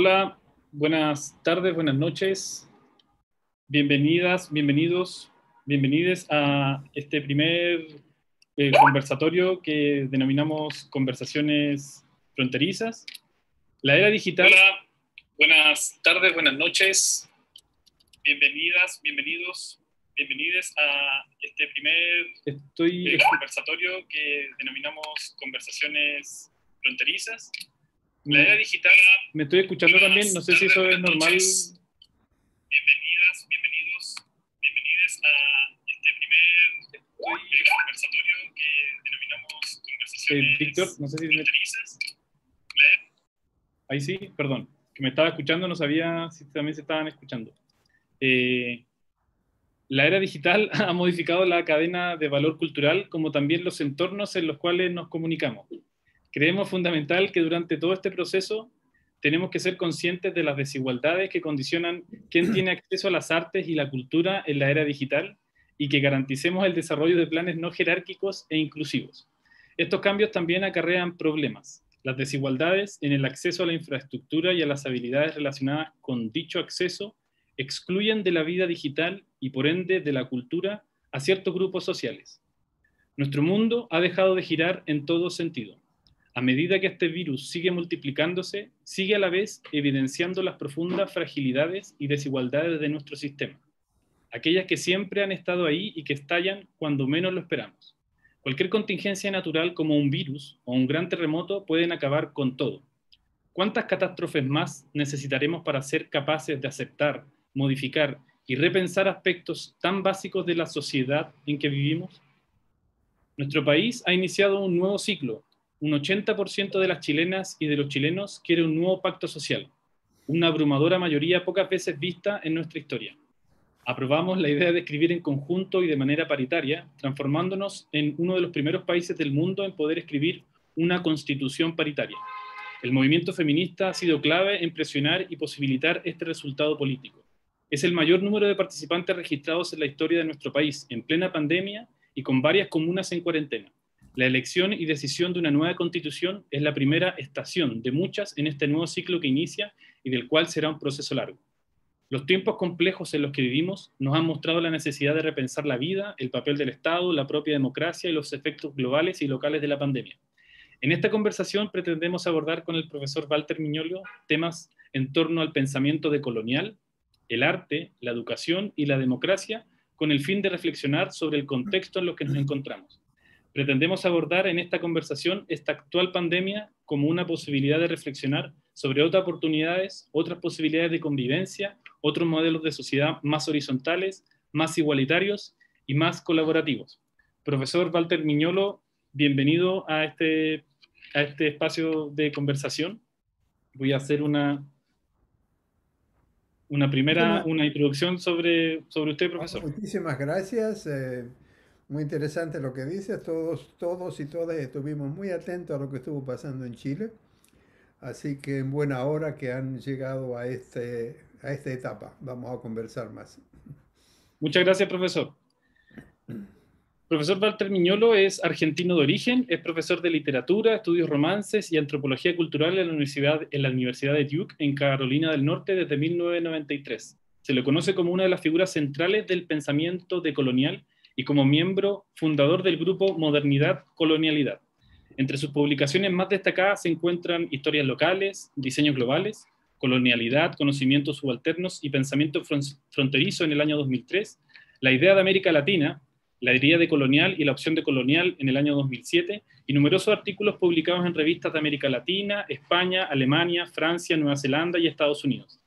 Hola, buenas tardes, buenas noches. Bienvenidas, bienvenidos, bienvenides a este primer eh, conversatorio que denominamos Conversaciones Fronterizas. La era digital. Hola, buenas tardes, buenas noches. Bienvenidas, bienvenidos, bienvenidos a este primer eh, conversatorio que denominamos Conversaciones Fronterizas. La era digital. Me estoy escuchando también, no sé si eso es normal. Bienvenidas, bienvenidos, bienvenidas a este primer conversatorio que denominamos eh, conversaciones. Eh, Víctor, no sé si me... Ahí sí, perdón, que me estaba escuchando, no sabía si también se estaban escuchando. Eh, la era digital ha modificado la cadena de valor cultural como también los entornos en los cuales nos comunicamos. Creemos fundamental que durante todo este proceso tenemos que ser conscientes de las desigualdades que condicionan quién tiene acceso a las artes y la cultura en la era digital y que garanticemos el desarrollo de planes no jerárquicos e inclusivos. Estos cambios también acarrean problemas. Las desigualdades en el acceso a la infraestructura y a las habilidades relacionadas con dicho acceso excluyen de la vida digital y por ende de la cultura a ciertos grupos sociales. Nuestro mundo ha dejado de girar en todos sentidos a medida que este virus sigue multiplicándose, sigue a la vez evidenciando las profundas fragilidades y desigualdades de nuestro sistema, aquellas que siempre han estado ahí y que estallan cuando menos lo esperamos. Cualquier contingencia natural como un virus o un gran terremoto pueden acabar con todo. ¿Cuántas catástrofes más necesitaremos para ser capaces de aceptar, modificar y repensar aspectos tan básicos de la sociedad en que vivimos? Nuestro país ha iniciado un nuevo ciclo un 80% de las chilenas y de los chilenos quiere un nuevo pacto social, una abrumadora mayoría pocas veces vista en nuestra historia. Aprobamos la idea de escribir en conjunto y de manera paritaria, transformándonos en uno de los primeros países del mundo en poder escribir una constitución paritaria. El movimiento feminista ha sido clave en presionar y posibilitar este resultado político. Es el mayor número de participantes registrados en la historia de nuestro país, en plena pandemia y con varias comunas en cuarentena. La elección y decisión de una nueva constitución es la primera estación de muchas en este nuevo ciclo que inicia y del cual será un proceso largo. Los tiempos complejos en los que vivimos nos han mostrado la necesidad de repensar la vida, el papel del Estado, la propia democracia y los efectos globales y locales de la pandemia. En esta conversación pretendemos abordar con el profesor Walter Miñolio temas en torno al pensamiento decolonial, el arte, la educación y la democracia, con el fin de reflexionar sobre el contexto en lo que nos encontramos Pretendemos abordar en esta conversación esta actual pandemia como una posibilidad de reflexionar sobre otras oportunidades, otras posibilidades de convivencia, otros modelos de sociedad más horizontales, más igualitarios y más colaborativos. Profesor Walter Miñolo, bienvenido a este, a este espacio de conversación. Voy a hacer una, una primera una introducción sobre, sobre usted, profesor. Muchísimas gracias. Eh, muy interesante lo que dices. Todos, todos y todas estuvimos muy atentos a lo que estuvo pasando en Chile. Así que en buena hora que han llegado a, este, a esta etapa. Vamos a conversar más. Muchas gracias, profesor. Profesor Walter Miñolo es argentino de origen, es profesor de literatura, estudios romances y antropología cultural en la Universidad, en la Universidad de Duke, en Carolina del Norte, desde 1993. Se le conoce como una de las figuras centrales del pensamiento decolonial y como miembro fundador del grupo Modernidad Colonialidad. Entre sus publicaciones más destacadas se encuentran historias locales, diseños globales, colonialidad, conocimientos subalternos y pensamiento fronterizo en el año 2003, la idea de América Latina, la idea de colonial y la opción de colonial en el año 2007, y numerosos artículos publicados en revistas de América Latina, España, Alemania, Francia, Nueva Zelanda y Estados Unidos.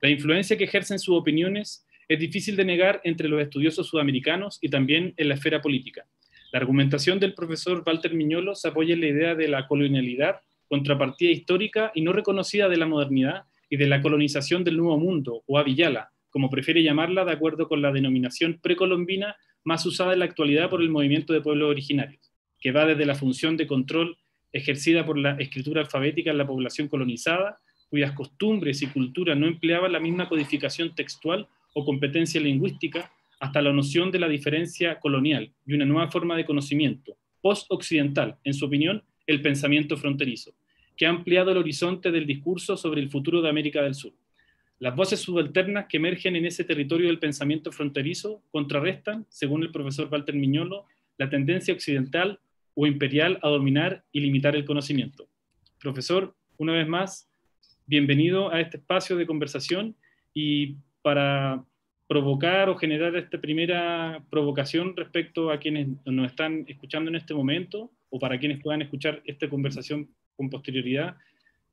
La influencia que ejercen sus opiniones es difícil de negar entre los estudiosos sudamericanos y también en la esfera política. La argumentación del profesor Walter Miñolo se apoya en la idea de la colonialidad, contrapartida histórica y no reconocida de la modernidad y de la colonización del Nuevo Mundo, o Avillala, como prefiere llamarla de acuerdo con la denominación precolombina más usada en la actualidad por el movimiento de pueblos originarios, que va desde la función de control ejercida por la escritura alfabética en la población colonizada, cuyas costumbres y cultura no empleaban la misma codificación textual o competencia lingüística hasta la noción de la diferencia colonial y una nueva forma de conocimiento, post-occidental, en su opinión, el pensamiento fronterizo, que ha ampliado el horizonte del discurso sobre el futuro de América del Sur. Las voces subalternas que emergen en ese territorio del pensamiento fronterizo contrarrestan, según el profesor Walter Miñolo, la tendencia occidental o imperial a dominar y limitar el conocimiento. Profesor, una vez más, bienvenido a este espacio de conversación y para provocar o generar esta primera provocación respecto a quienes nos están escuchando en este momento o para quienes puedan escuchar esta conversación con posterioridad,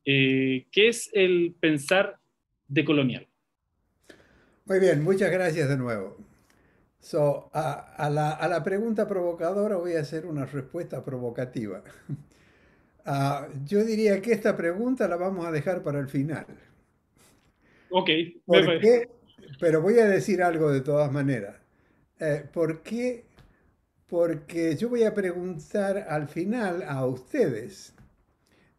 eh, ¿qué es el pensar decolonial? Muy bien, muchas gracias de nuevo. a, la, pregunta provocadora voy a hacer una respuesta provocativa. Ah, yo diría que esta pregunta la vamos a dejar para el final. Ok. ¿Por qué, pero voy a decir algo de todas maneras. Eh, ¿Por qué? Porque yo voy a preguntar al final a ustedes,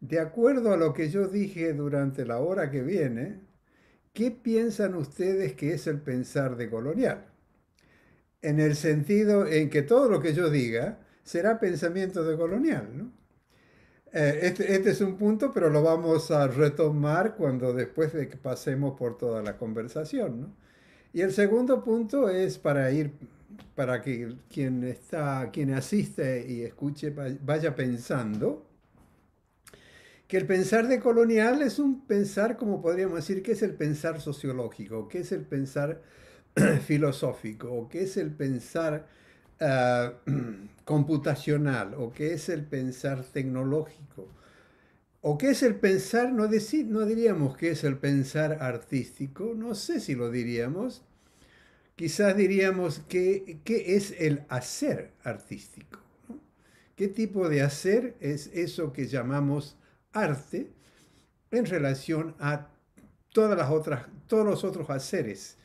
de acuerdo a lo que yo dije durante la hora que viene, ¿qué piensan ustedes que es el pensar de colonial? En el sentido en que todo lo que yo diga será pensamiento de colonial, ¿no? Eh, este, este, es un punto, pero lo vamos a retomar cuando después de que pasemos por toda la conversación. Y el segundo punto es para ir, para que quien, está, quien asiste y escuche vaya pensando, que el pensar decolonial es un pensar, como podríamos decir, que es el pensar sociológico, que es el pensar filosófico, que es el pensar Ah, computacional o qué es el pensar tecnológico o qué es el pensar, no, decir, no diríamos que es el pensar artístico, no sé si lo diríamos, quizás diríamos que, qué es el hacer artístico. ¿Qué tipo de hacer es eso que llamamos arte en relación a todas las otras, todos los otros haceres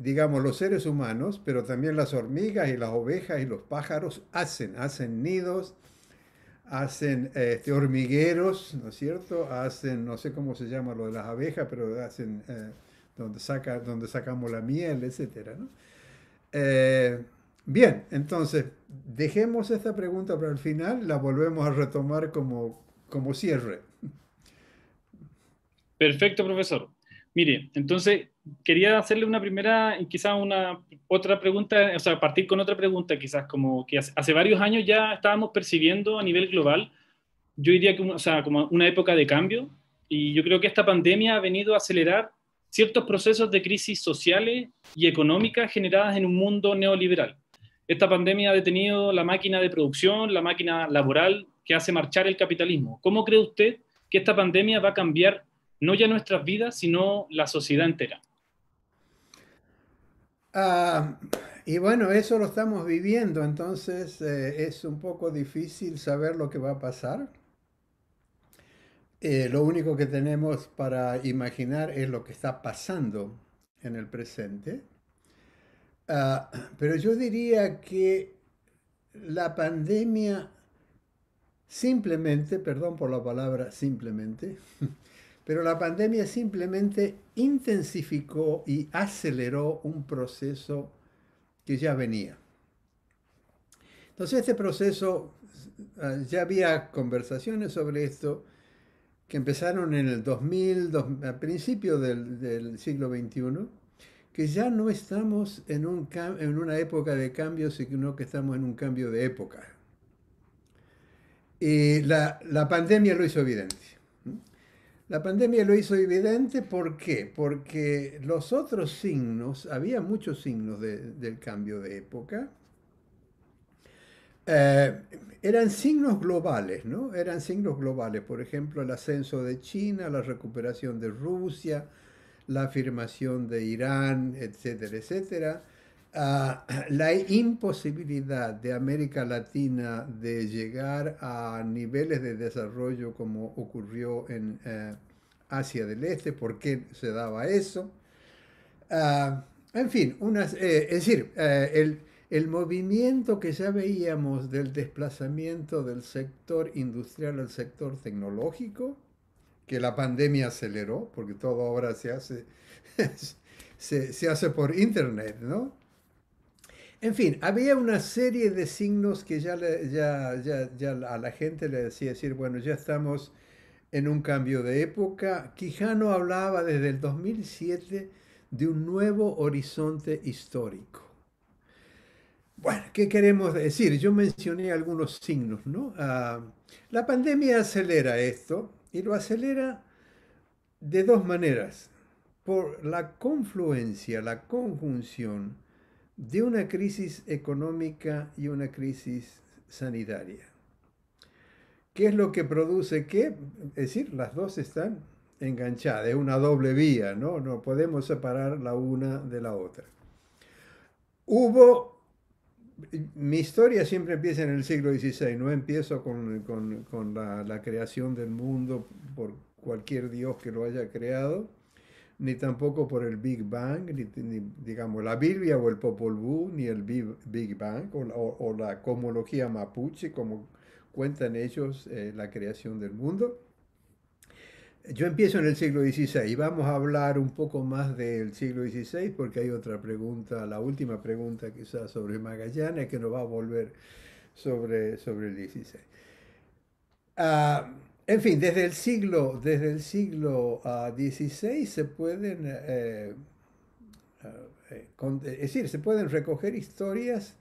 digamos, los seres humanos, pero también las hormigas y las ovejas y los pájaros hacen, hacen nidos, hacen este, hormigueros, ¿no es cierto? Hacen, no sé cómo se llama lo de las abejas, pero hacen eh, donde, saca, donde sacamos la miel, etc. Eh, bien, entonces, dejemos esta pregunta para el final, la volvemos a retomar como, como cierre. Perfecto, profesor. Mire, entonces quería hacerle una primera y quizás una otra pregunta, o sea, partir con otra pregunta, quizás como que hace, hace varios años ya estábamos percibiendo a nivel global, yo diría que o sea, como una época de cambio, y yo creo que esta pandemia ha venido a acelerar ciertos procesos de crisis sociales y económicas generadas en un mundo neoliberal. Esta pandemia ha detenido la máquina de producción, la máquina laboral que hace marchar el capitalismo. ¿Cómo cree usted que esta pandemia va a cambiar no ya nuestras vidas, sino la sociedad entera? Ah, y bueno, eso lo estamos viviendo, entonces eh, es un poco difícil saber lo que va a pasar. Eh, lo único que tenemos para imaginar es lo que está pasando en el presente. Ah, pero yo diría que la pandemia simplemente, perdón por la palabra simplemente, Pero la pandemia simplemente intensificó y aceleró un proceso que ya venía. Entonces este proceso, eh, ya había conversaciones sobre esto que empezaron en el 2000, a principio del, siglo XXI, que ya no estamos en, una época de cambio, sino que estamos en un cambio de época. Y la, la pandemia lo hizo evidente. La pandemia lo hizo evidente, ¿por qué? Porque los otros signos, había muchos signos del cambio de época, eh, eran signos globales, ¿no? Eran signos globales, por ejemplo, el ascenso de China, la recuperación de Rusia, la afirmación de Irán, etcétera, etcétera. la imposibilidad de América Latina de llegar a niveles de desarrollo como ocurrió en eh, Asia del Este, ¿por qué se daba eso? Ah, en fin, unas, eh, es decir, eh, el, movimiento que ya veíamos del desplazamiento del sector industrial al sector tecnológico, que la pandemia aceleró, porque todo ahora se hace, se, se hace por Internet, ¿no? En fin, había una serie de signos que ya, a la gente le decía decir, bueno, ya estamos en un cambio de época. Quijano hablaba desde el 2007 de un nuevo horizonte histórico. Bueno, ¿qué queremos decir? Yo mencioné algunos signos, ¿no? Ah, la pandemia acelera esto y lo acelera de dos maneras. Por la confluencia, la conjunción de una crisis económica y una crisis sanitaria. ¿Qué es lo que produce qué? Es decir, las dos están enganchadas, es una doble vía, ¿no? No podemos separar la una de la otra. Hubo, mi historia siempre empieza en el siglo XVI, no empiezo con, la creación del mundo por cualquier dios que lo haya creado, ni tampoco por el Big Bang, ni, digamos la Biblia o el Popol Vuh, ni el Big Bang, o, la cosmología mapuche, como cuentan ellos eh, la creación del mundo. Yo empiezo en el siglo XVI y vamos a hablar un poco más del siglo XVI porque hay otra pregunta, la última pregunta quizás sobre Magallanes que nos va a volver sobre, sobre el XVI. En fin, desde el siglo, desde el siglo XVI ah, se pueden, eh, eh, eh, decir, se pueden recoger historias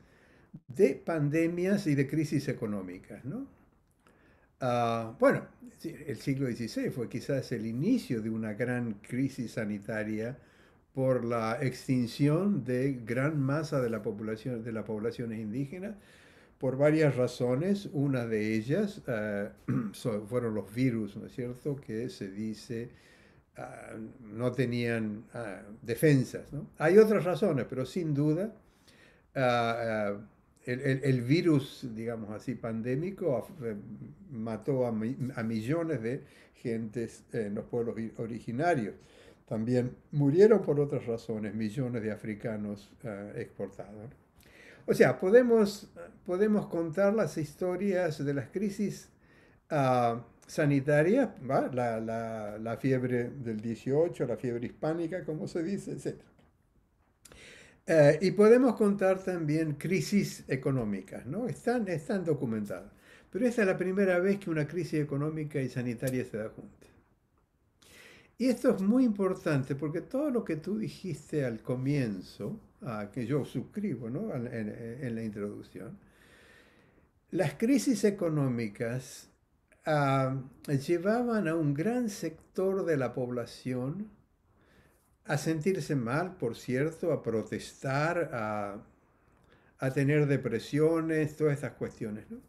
de pandemias y de crisis económicas, ah, bueno, el siglo XVI fue quizás el inicio de una gran crisis sanitaria por la extinción de gran masa de la población de las poblaciones indígenas por varias razones. Una de ellas eh, fueron los virus, ¿no es cierto?, que se dice ah, no tenían ah, defensas. Hay otras razones, pero sin duda ah, el, virus, digamos así, pandémico eh, mató a, a millones de gentes en los pueblos originarios. También murieron por otras razones millones de africanos exportados. O sea, podemos, podemos contar las historias de las crisis ah, sanitarias, La, la, fiebre del 18, la fiebre hispánica, como se dice, etc. Eh, y podemos contar también crisis económicas, ¿no? Están, están documentadas. Pero esta es la primera vez que una crisis económica y sanitaria se da juntas. Y esto es muy importante porque todo lo que tú dijiste al comienzo, que yo suscribo en, la introducción, las crisis económicas ah, llevaban a un gran sector de la población a sentirse mal, por cierto, a protestar, a, a tener depresiones, todas estas cuestiones. ¿no?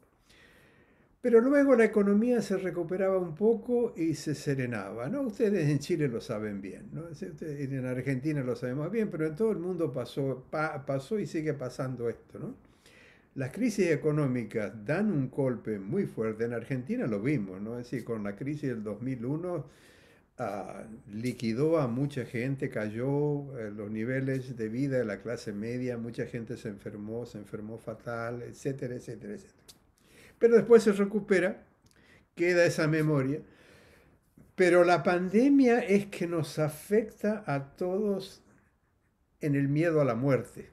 Pero luego la economía se recuperaba un poco y se serenaba. ¿no? Ustedes en Chile lo saben bien, ¿no? en Argentina lo sabemos bien, pero en todo el mundo pasó, pasó y sigue pasando esto. ¿no? Las crisis económicas dan un golpe muy fuerte. En Argentina lo vimos, ¿no? es con la crisis del 2001 ah, liquidó a mucha gente, cayó eh, los niveles de vida de la clase media, mucha gente se enfermó, se enfermó fatal, etcétera, etcétera, etcétera pero después se recupera, queda esa memoria. Pero la pandemia es que nos afecta a todos en el miedo a la muerte.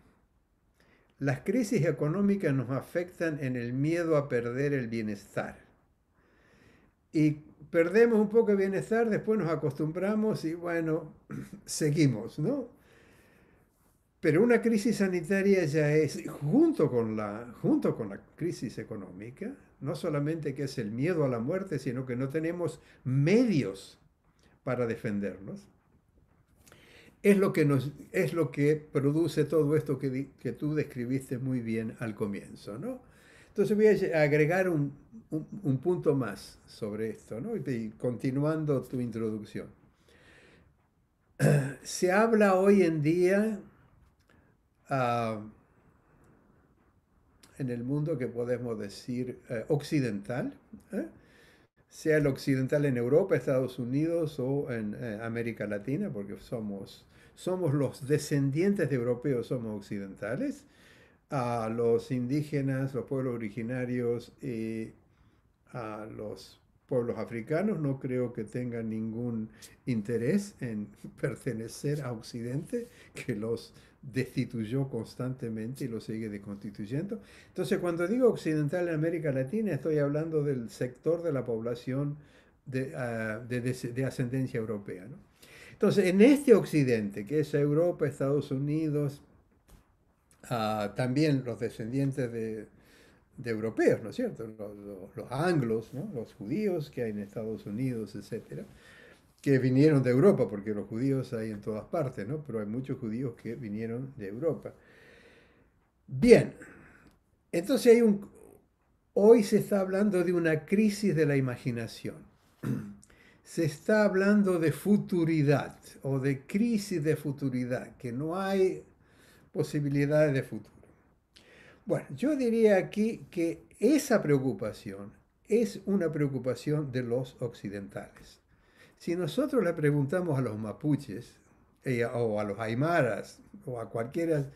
Las crisis económicas nos afectan en el miedo a perder el bienestar. Y perdemos un poco de bienestar, después nos acostumbramos y bueno, seguimos, ¿no? Pero una crisis sanitaria ya es, junto con, la, junto con la crisis económica, no solamente que es el miedo a la muerte, sino que no tenemos medios para defendernos, es lo que, nos, es lo que produce todo esto que, que tú describiste muy bien al comienzo. ¿no? Entonces voy a agregar un, un, punto más sobre esto, ¿no? continuando tu introducción. Se habla hoy en día Ah, en el mundo que podemos decir eh, occidental, ¿eh? sea el occidental en Europa, Estados Unidos o en eh, América Latina, porque somos, somos los descendientes de europeos, somos occidentales, a los indígenas, los pueblos originarios y a los pueblos africanos no creo que tengan ningún interés en pertenecer a Occidente, que los destituyó constantemente y lo sigue desconstituyendo Entonces, cuando digo occidental en América Latina, estoy hablando del sector de la población de, ah, ascendencia europea. Entonces, en este occidente, que es Europa, Estados Unidos, ah, también los descendientes de, europeos, ¿no es cierto? Los, anglos, los judíos que hay en Estados Unidos, etcétera que vinieron de Europa, porque los judíos hay en todas partes, ¿no? Pero hay muchos judíos que vinieron de Europa. Bien, entonces hay un, hoy se está hablando de una crisis de la imaginación. Se está hablando de futuridad o de crisis de futuridad, que no hay posibilidades de futuro. Bueno, yo diría aquí que esa preocupación es una preocupación de los occidentales. Si nosotros le preguntamos a los mapuches eh, o a los aymaras o a cualquiera,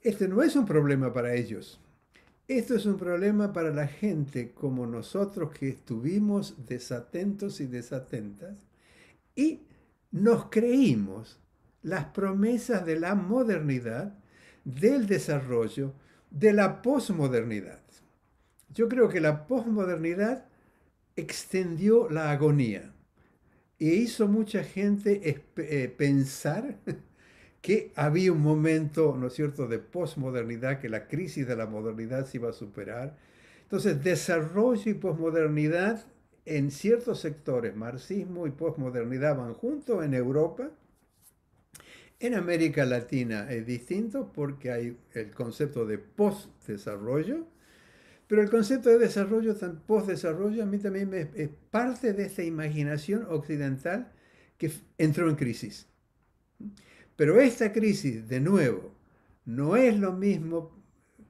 este no es un problema para ellos. Esto es un problema para la gente como nosotros que estuvimos desatentos y desatentas y nos creímos las promesas de la modernidad, del desarrollo, de la posmodernidad. Yo creo que la posmodernidad extendió la agonía. Y hizo mucha gente eh, pensar que había un momento, ¿no es cierto?, de posmodernidad, que la crisis de la modernidad se iba a superar. Entonces, desarrollo y posmodernidad en ciertos sectores, marxismo y posmodernidad van juntos en Europa. En América Latina es distinto porque hay el concepto de postdesarrollo pero el concepto de desarrollo, post-desarrollo, a mí también es parte de esta imaginación occidental que entró en crisis. Pero esta crisis, de nuevo, no es lo mismo,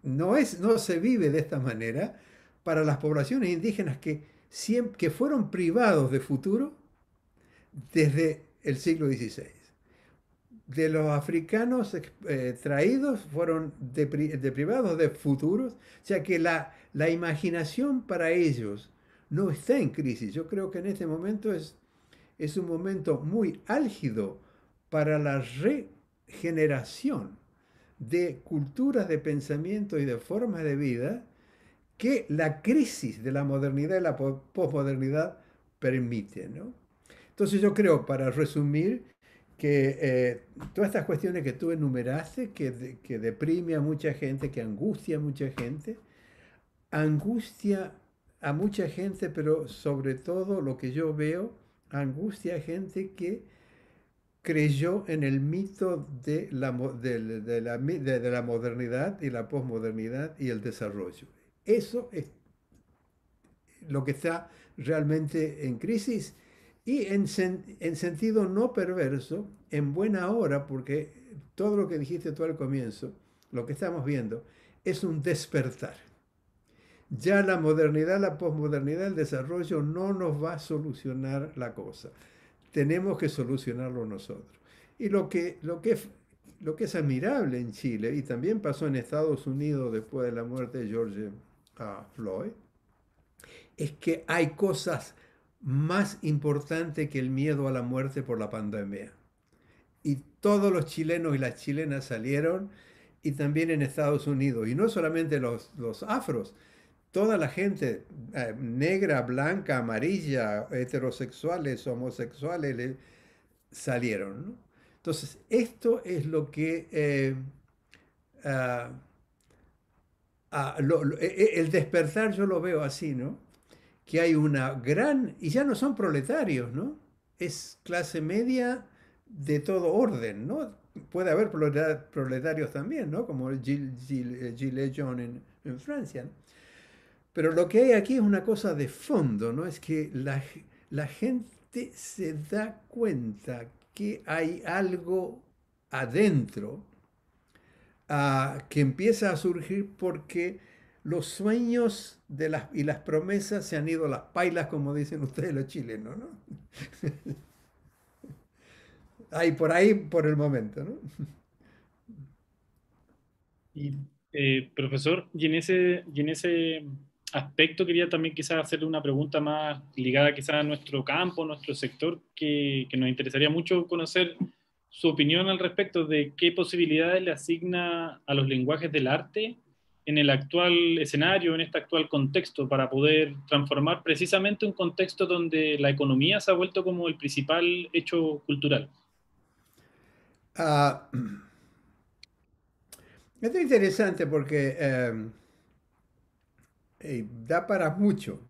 no, es, no se vive de esta manera para las poblaciones indígenas que, que fueron privados de futuro desde el siglo XVI de los africanos eh, traídos fueron de deprivados de futuros. O sea que la, imaginación para ellos no está en crisis. Yo creo que en este momento es, es un momento muy álgido para la regeneración de culturas de pensamiento y de formas de vida que la crisis de la modernidad y la posmodernidad permite. ¿no? Entonces yo creo, para resumir, que eh, todas estas cuestiones que tú enumeraste, que, deprime a mucha gente, que angustia a mucha gente, angustia a mucha gente, pero sobre todo lo que yo veo, angustia a gente que creyó en el mito de la, la, de la, modernidad y la posmodernidad y el desarrollo. Eso es lo que está realmente en crisis y en, sentido no perverso, en buena hora, porque todo lo que dijiste tú al comienzo, lo que estamos viendo, es un despertar. Ya la modernidad, la posmodernidad, el desarrollo no nos va a solucionar la cosa. Tenemos que solucionarlo nosotros. Y lo que, lo que, lo que es admirable en Chile, y también pasó en Estados Unidos después de la muerte de George ah, Floyd, es que hay cosas más importante que el miedo a la muerte por la pandemia. Y todos los chilenos y las chilenas salieron, y también en Estados Unidos, y no solamente los, afros, toda la gente eh, negra, blanca, amarilla, heterosexuales, homosexuales, salieron. Entonces, esto es lo que... Eh, ah, ah, eh, el despertar yo lo veo así, ¿no? que hay una gran, y ya no son proletarios, ¿no? Es clase media de todo orden, ¿no? Puede haber proletarios también, ¿no? Como Gilles, Gil eh, en, Francia. Pero lo que hay aquí es una cosa de fondo, ¿no? Es que la, gente se da cuenta que hay algo adentro ah, que empieza a surgir porque los sueños y las promesas se han ido a las pailas, como dicen ustedes los chilenos, ¿no? ahí por ahí, por el momento, ¿no? Y, eh, profesor, y en, ese, en ese aspecto quería también quizás hacerle una pregunta más ligada quizás a nuestro campo, nuestro sector, que, que nos interesaría mucho conocer su opinión al respecto de qué posibilidades le asigna a los lenguajes del arte en el actual escenario, en este actual contexto, para poder transformar precisamente un contexto donde la economía se ha vuelto como el principal hecho cultural? Esto ah, es interesante porque em, da para mucho.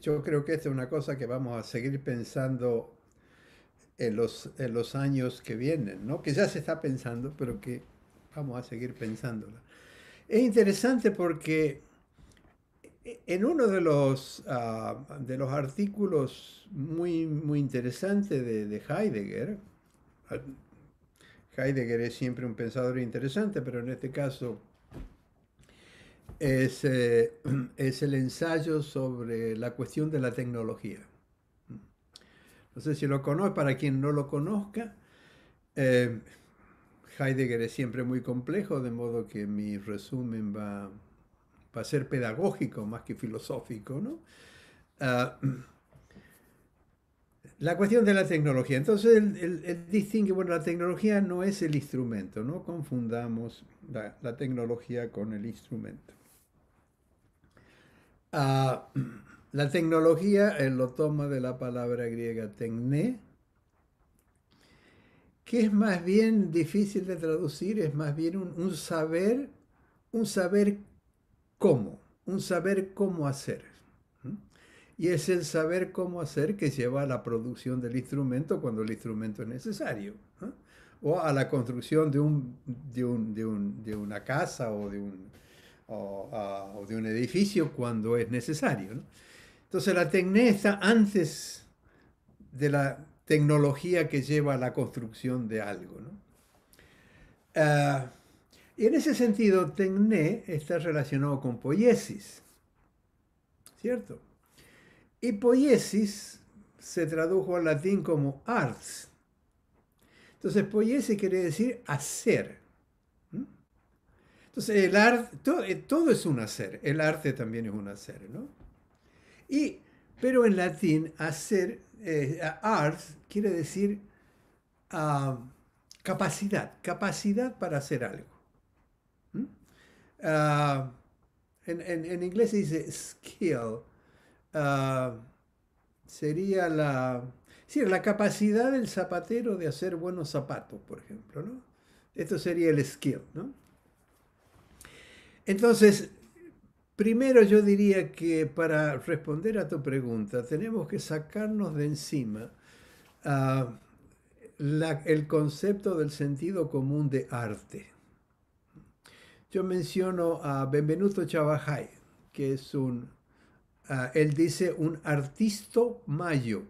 yo creo que esta es una cosa que vamos a seguir pensando en los, en los años que vienen, ¿no? que ya se está pensando, pero que vamos a seguir pensándola. Es interesante porque eh, en uno de los, ah, de los artículos muy, muy interesantes de, Heidegger, ah, Heidegger es siempre un pensador interesante, pero en este caso eh, es, el ensayo sobre la cuestión de la tecnología. No sé si lo conoce, para quien no lo conozca, eh, Heidegger es siempre muy complejo, de modo que mi resumen va, a ser pedagógico más que filosófico. ¿no? Ah, la cuestión de la tecnología. Entonces, él, distingue, bueno, la tecnología no es el instrumento, no confundamos la, tecnología con el instrumento. Ah, la tecnología, lo toma de la palabra griega tecné, que es más bien difícil de traducir, es más bien un, saber, un saber cómo, un saber cómo hacer. Y es el saber cómo hacer que lleva a la producción del instrumento cuando el instrumento es necesario. O a la construcción de, un, de, una casa o de un, o, de un edificio cuando es necesario. Entonces la técnica antes de la tecnología que lleva a la construcción de algo. Ah, y en ese sentido, tecné está relacionado con poiesis, ¿cierto? Y poiesis se tradujo al latín como arts. Entonces, poiesis quiere decir hacer. Entonces, el arte, eh, todo, es un hacer, el arte también es un hacer, ¿no? Y pero en latín, hacer, eh, art, quiere decir ah, capacidad, capacidad para hacer algo. ¿Mm? Ah, en, inglés se dice skill. Ah, sería la, la capacidad del zapatero de hacer buenos zapatos, por ejemplo. ¿no? Esto sería el skill. ¿no? Entonces, Primero yo diría que para responder a tu pregunta tenemos que sacarnos de encima ah, el concepto del sentido común de arte. Yo menciono a Benvenuto Chavajay, que es un, ah, él dice un artista mayo.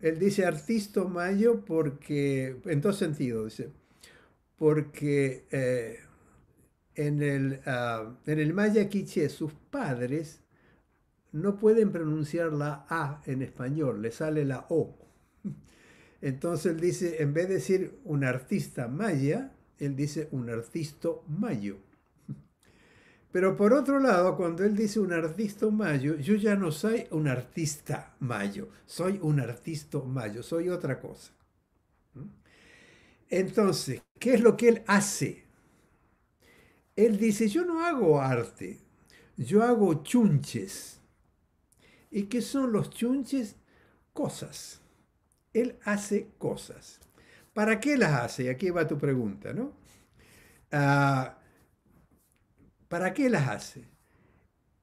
él dice artista mayo porque, en dos sentidos, dice, porque... Eh, en el, ah, maya quiche, sus padres no pueden pronunciar la A en español, le sale la O. Entonces él dice, en vez de decir un artista maya, él dice un artista mayo. Pero por otro lado, cuando él dice un artista mayo, yo ya no soy un artista mayo, soy un artista mayo, soy otra cosa. ¿Mm? Entonces, ¿qué es lo que él hace? Él dice, yo no hago arte, yo hago chunches. ¿Y qué son los chunches? Cosas. Él hace cosas. ¿Para qué las hace? Aquí va tu pregunta, ¿no? Ah, ¿Para qué las hace?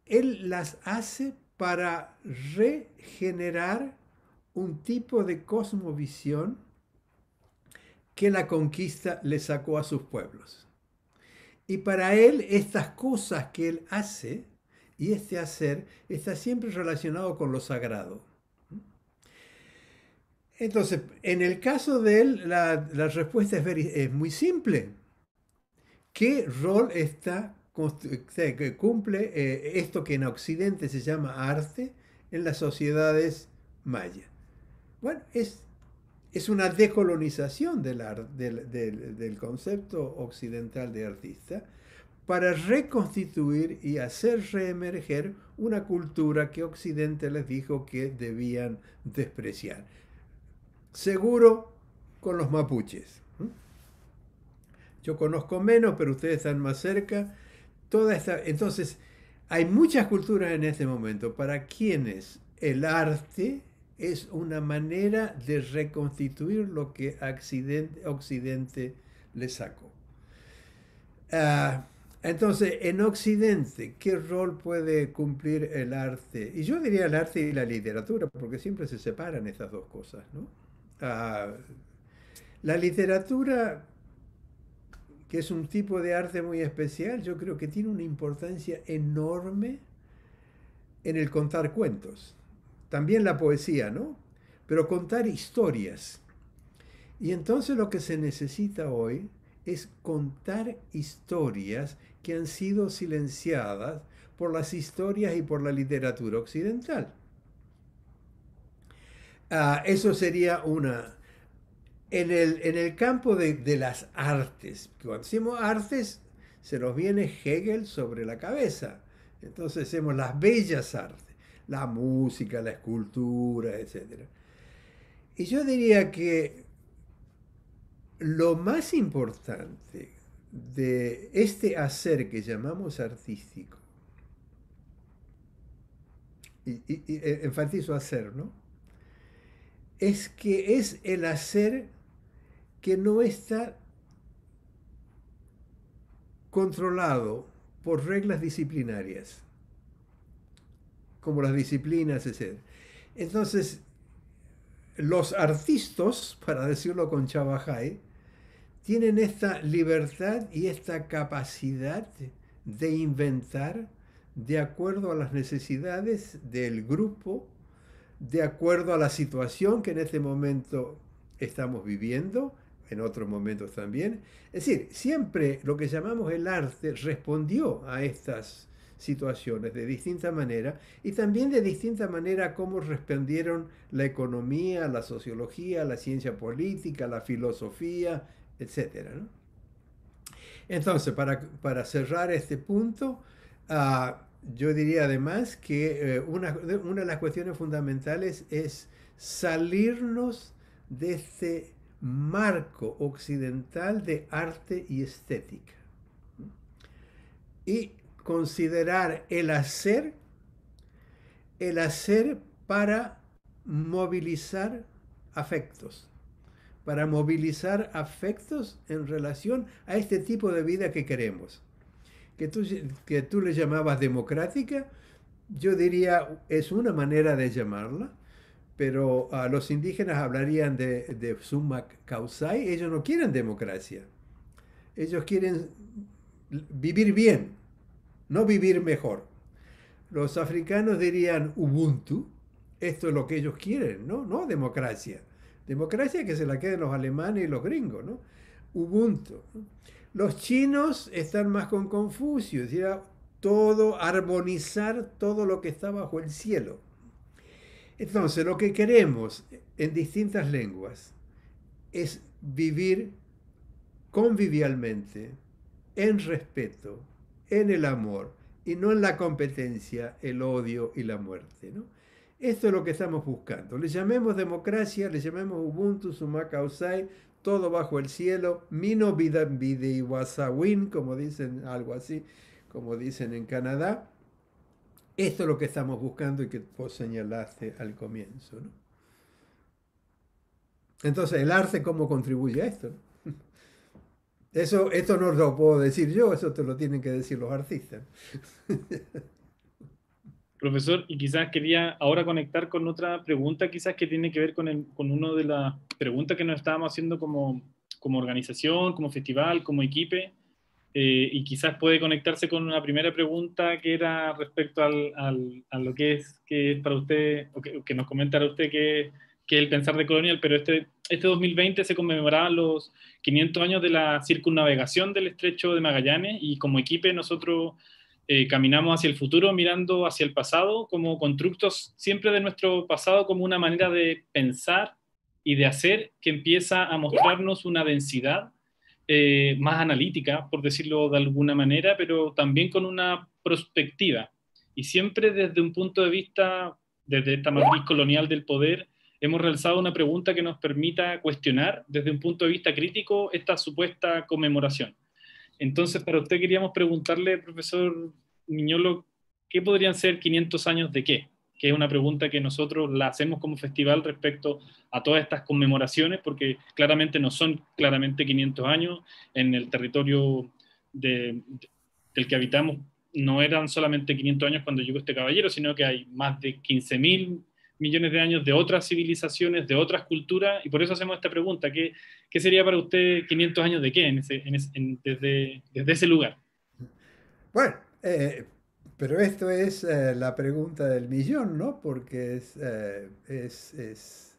Él las hace para regenerar un tipo de cosmovisión que la conquista le sacó a sus pueblos. Y para él estas cosas que él hace y este hacer está siempre relacionado con lo sagrado. Entonces, en el caso de él, la, respuesta es, muy simple. ¿Qué rol cumple eh, esto que en Occidente se llama arte en las sociedades mayas? Bueno, es es una decolonización del, concepto occidental de artista para reconstituir y hacer reemerger una cultura que Occidente les dijo que debían despreciar. Seguro con los mapuches. Yo conozco menos, pero ustedes están más cerca. Toda entonces, hay muchas culturas en este momento para quienes el arte es una manera de reconstituir lo que Occidente le sacó. Ah, entonces, en Occidente, ¿qué rol puede cumplir el arte? Y yo diría el arte y la literatura, porque siempre se separan estas dos cosas. ¿no? Ah, la literatura, que es un tipo de arte muy especial, yo creo que tiene una importancia enorme en el contar cuentos también la poesía, ¿no? Pero contar historias. Y entonces lo que se necesita hoy es contar historias que han sido silenciadas por las historias y por la literatura occidental. Ah, eso sería una... En el, en el campo de, de, las artes, cuando hacemos artes, se nos viene Hegel sobre la cabeza. Entonces hacemos las bellas artes la música, la escultura, etc. Y yo diría que lo más importante de este hacer que llamamos artístico, y, eh, enfatizo hacer, ¿no? Es que es el hacer que no está controlado por reglas disciplinarias como las disciplinas, etc. Entonces, los artistas, para decirlo con Chabajay, tienen esta libertad y esta capacidad de inventar de acuerdo a las necesidades del grupo, de acuerdo a la situación que en este momento estamos viviendo, en otros momentos también. Es decir, siempre lo que llamamos el arte respondió a estas situaciones de distinta manera y también de distinta manera cómo respondieron la economía, la sociología, la ciencia política, la filosofía, etc. Entonces, para, cerrar este punto, ah, yo diría además que eh, una, una de las cuestiones fundamentales es salirnos de este marco occidental de arte y estética. Y considerar el hacer, el hacer para movilizar afectos, para movilizar afectos en relación a este tipo de vida que queremos. Que tú, que tú le llamabas democrática, yo diría es una manera de llamarla, pero ah, los indígenas hablarían de, de Sumac ellos no quieren democracia, ellos quieren vivir bien, no vivir mejor. Los africanos dirían Ubuntu, esto es lo que ellos quieren, ¿no? No democracia. Democracia que se la queden los alemanes y los gringos, ¿no? Ubuntu. Los chinos están más con Confucio, es todo, armonizar todo lo que está bajo el cielo. Entonces, lo que queremos en distintas lenguas es vivir convivialmente, en respeto, en el amor y no en la competencia, el odio y la muerte. ¿no? Esto es lo que estamos buscando. Le llamemos democracia, le llamemos Ubuntu, Sumaka todo bajo el cielo, Mino Win, como dicen, algo así, como dicen en Canadá. Esto es lo que estamos buscando y que vos señalaste al comienzo. ¿no? Entonces, el arte, ¿cómo contribuye a esto? Eso, esto no lo puedo decir yo, eso te lo tienen que decir los artistas. Profesor, y quizás quería ahora conectar con otra pregunta, quizás que tiene que ver con, el, una de las preguntas que nos estábamos haciendo como, organización, como festival, como equipo, eh, y quizás puede conectarse con una primera pregunta que era respecto al, al, a lo que es, que para usted, que, nos comentara usted que que el pensar de Colonial, pero este, este 2020 se conmemoraban los 500 años de la circunnavegación del estrecho de Magallanes y como equipo nosotros eh, caminamos hacia el futuro mirando hacia el pasado como constructos siempre de nuestro pasado como una manera de pensar y de hacer que empieza a mostrarnos una densidad eh, más analítica, por decirlo de alguna manera, pero también con una perspectiva y siempre desde un punto de vista, desde esta matriz colonial del poder, hemos realizado una pregunta que nos permita cuestionar desde un punto de vista crítico esta supuesta conmemoración. Entonces, para usted queríamos preguntarle, profesor Miñolo, ¿qué podrían ser 500 años de qué? Que es una pregunta que nosotros la hacemos como festival respecto a todas estas conmemoraciones, porque claramente no son claramente 500 años en el territorio del que habitamos. No eran solamente 500 años cuando llegó este caballero, sino que hay más de 15.000 millones de años de otras civilizaciones, de otras culturas, y por eso hacemos esta pregunta, ¿qué, sería para usted 500 años de qué desde, ese lugar? Bueno, eh, pero esto es eh, la pregunta del millón, ¿no? Porque es, eh, es,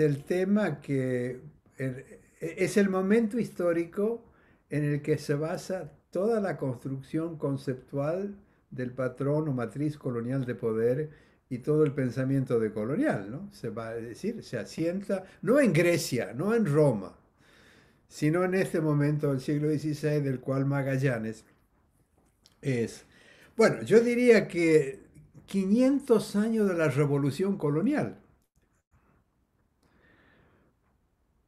el tema que, e, es el momento histórico en el que se basa toda la construcción conceptual del patrón o matriz colonial de poder y todo el pensamiento colonial ¿no? Se va a decir, se asienta, no en Grecia, no en Roma, sino en este momento del siglo XVI, del cual Magallanes es. Bueno, yo diría que 500 años de la revolución colonial.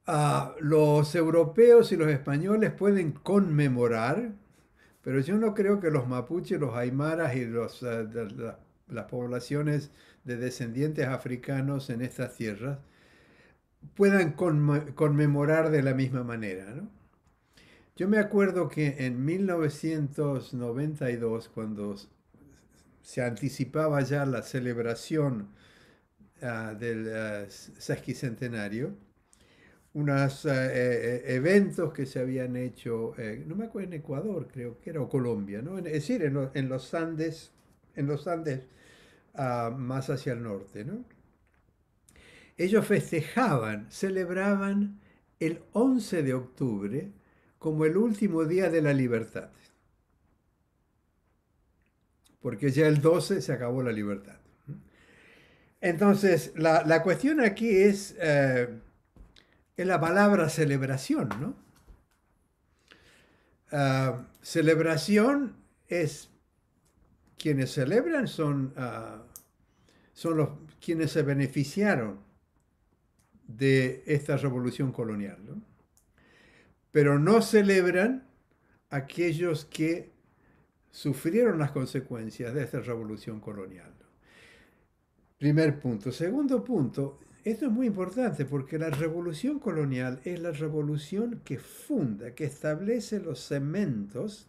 Ah, los europeos y los españoles pueden conmemorar, pero yo no creo que los mapuches, los aymaras y los, eh, las poblaciones de descendientes africanos en estas tierras puedan conmemorar de la misma manera. ¿no? Yo me acuerdo que en 1992, cuando se anticipaba ya la celebración ah, del ah, sesquicentenario, unos eh, eh, eventos que se habían hecho, eh, no me acuerdo en Ecuador, creo que era, o Colombia, es decir, en los Andes, en los Andes más hacia el norte. ¿no? Ellos festejaban, celebraban el 11 de octubre como el último día de la libertad. Porque ya el 12 se acabó la libertad. Entonces, la, cuestión aquí eh, es, la palabra celebración, ¿no? Ah, celebración es, quienes celebran son ah, son los quienes se beneficiaron de esta revolución colonial. Pero no celebran aquellos que sufrieron las consecuencias de esta revolución colonial. Primer punto. Segundo punto, esto es muy importante porque la revolución colonial es la revolución que funda, que establece los cementos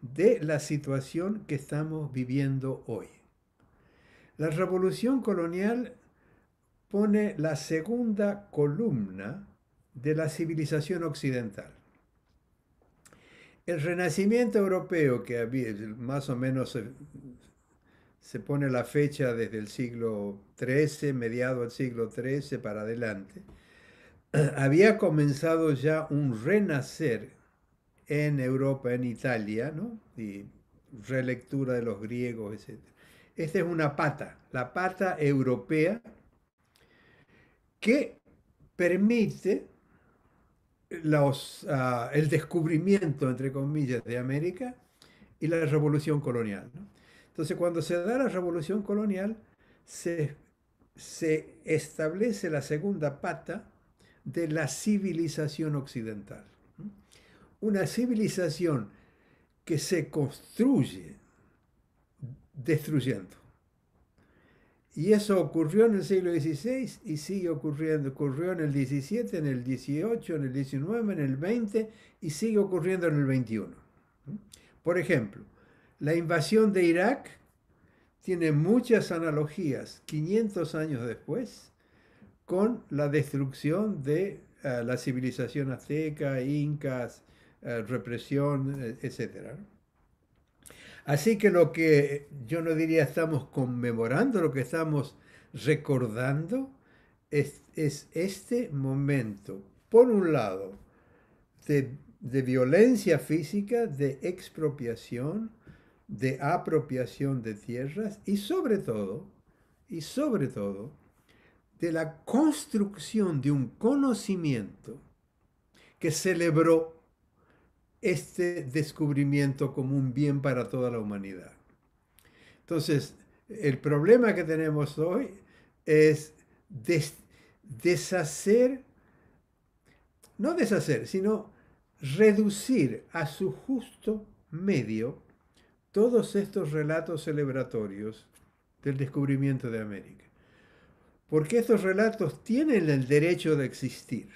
de la situación que estamos viviendo hoy. La revolución colonial pone la segunda columna de la civilización occidental. El renacimiento europeo, que había, más o menos eh, se, pone la fecha desde el siglo XIII, mediado del siglo XIII para adelante, había comenzado ya un renacer en Europa, en Italia, ¿no? y relectura de los griegos, etc. Esta es una pata, la pata europea, que permite ah, el descubrimiento, entre comillas, de América y la revolución colonial. Entonces, cuando se da la revolución colonial, se establece la segunda pata de la civilización occidental. Una civilización que se construye destruyendo. Y eso ocurrió en el siglo XVI y sigue ocurriendo. Ocurrió en el XVII, en el XVIII, en el XIX, en el XX y sigue ocurriendo en el XXI. Por ejemplo, la invasión de Irak tiene muchas analogías 500 años después con la destrucción de eh, la civilización azteca, incas, eh, represión, eh, etc. Así que lo que yo no diría estamos conmemorando, lo que estamos recordando es, este momento, por un lado, de, de violencia física, de expropiación, de apropiación de tierras y sobre todo, y sobre todo, de la construcción de un conocimiento que celebró este descubrimiento como un bien para toda la humanidad. Entonces, el problema que tenemos hoy es deshacer, no deshacer, sino reducir a su justo medio todos estos relatos celebratorios del descubrimiento de América. Porque estos relatos tienen el derecho de existir